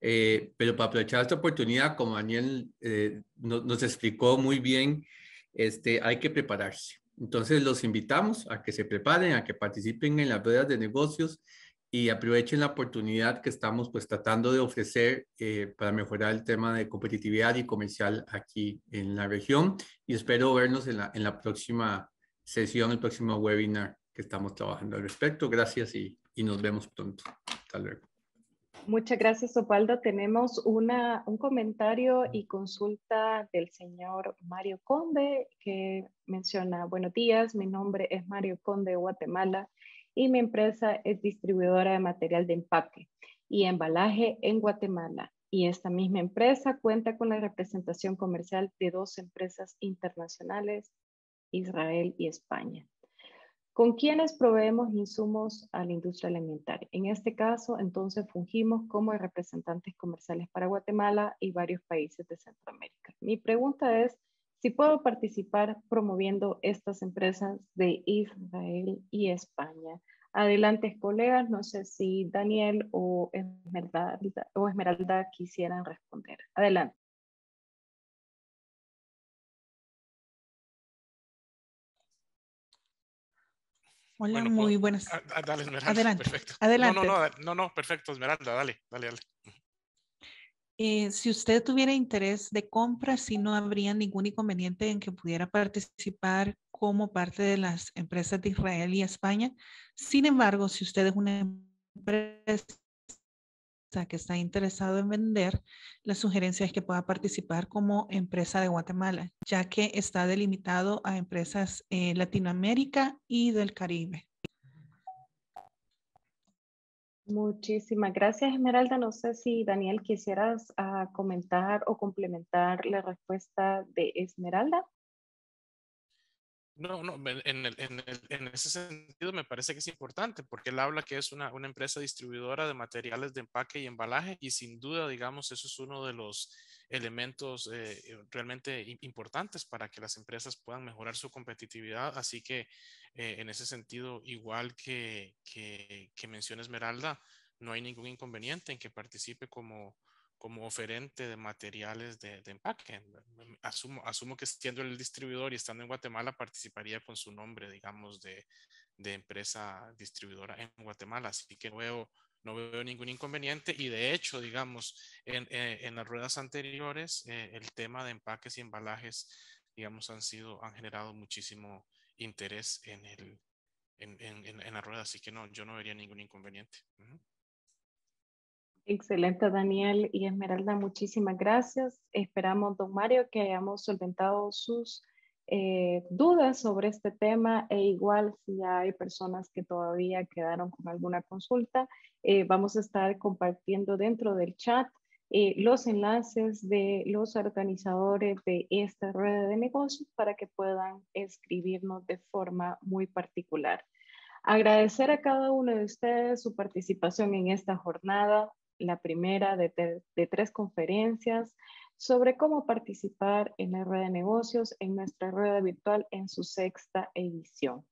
Eh, pero para aprovechar esta oportunidad, como Daniel eh, nos explicó muy bien, este, hay que prepararse. Entonces los invitamos a que se preparen, a que participen en las ruedas de negocios, y aprovechen la oportunidad que estamos pues tratando de ofrecer eh, para mejorar el tema de competitividad y comercial aquí en la región y espero vernos en la, en la próxima sesión, el próximo webinar que estamos trabajando al respecto. Gracias y, y nos vemos pronto. Hasta luego. Muchas gracias, Opaldo. Tenemos una, un comentario y consulta del señor Mario Conde que menciona, buenos días, mi nombre es Mario Conde, Guatemala y mi empresa es distribuidora de material de empaque y embalaje en Guatemala. Y esta misma empresa cuenta con la representación comercial de dos empresas internacionales, Israel y España. ¿Con quiénes proveemos insumos a la industria alimentaria? En este caso, entonces, fungimos como representantes comerciales para Guatemala y varios países de Centroamérica. Mi pregunta es, si puedo participar promoviendo estas empresas de Israel y España. Adelante, colegas. No sé si Daniel o Esmeralda, o Esmeralda quisieran responder. Adelante. Hola, muy buenas. Ah, ah, Esmeralda. Adelante. No, no, no, no, no, perfecto, Esmeralda, dale, dale, dale. Eh, si usted tuviera interés de compra, sí no habría ningún inconveniente en que pudiera participar como parte de las empresas de Israel y España. Sin embargo, si usted es una empresa que está interesado en vender, la sugerencia es que pueda participar como empresa de Guatemala, ya que está delimitado a empresas eh, Latinoamérica y del Caribe. Muchísimas gracias, Esmeralda. No sé si Daniel quisieras ah, comentar o complementar la respuesta de Esmeralda. No, no, en, ese sentido me parece que es importante porque él habla que es una, empresa distribuidora de materiales de empaque y embalaje y sin duda, digamos, eso es uno de los elementos eh, eh, realmente importantes para que las empresas puedan mejorar su competitividad. Así que eh, en ese sentido, igual que, que, que menciona Esmeralda, no hay ningún inconveniente en que participe como, como oferente de materiales de, empaque. Asumo, asumo, que siendo el distribuidor y estando en Guatemala participaría con su nombre, digamos, de, empresa distribuidora en Guatemala. Así que no veo, no veo ningún inconveniente y de hecho, digamos, en, eh, las ruedas anteriores, eh, el tema de empaques y embalajes, digamos, han sido, han generado muchísimo interés en, el, en, la rueda. Así que no, yo no vería ningún inconveniente. Excelente, Daniel y Esmeralda, muchísimas gracias. Esperamos, don Mario, que hayamos solventado sus eh, dudas sobre este tema e igual si hay personas que todavía quedaron con alguna consulta, eh, vamos a estar compartiendo dentro del chat eh, los enlaces de los organizadores de esta rueda de negocios para que puedan escribirnos de forma muy particular. Agradecer a cada uno de ustedes su participación en esta jornada la primera de, tres conferencias sobre cómo participar en la red de negocios en nuestra rueda virtual en su sexta edición.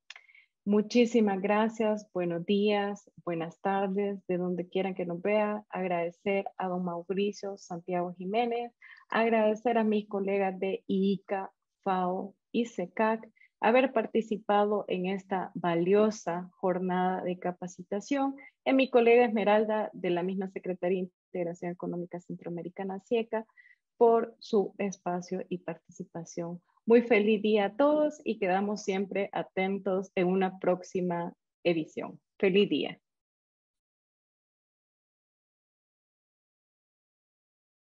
Muchísimas gracias, buenos días, buenas tardes, de donde quieran que nos vea. Agradecer a don Mauricio Santiago Jiménez, agradecer a mis colegas de IICA, FAO y SECAC haber participado en esta valiosa jornada de capacitación. En mi colega Esmeralda, de la misma Secretaría de Integración Económica Centroamericana, SIECA, por su espacio y participación. Muy feliz día a todos y quedamos siempre atentos en una próxima edición. Feliz día.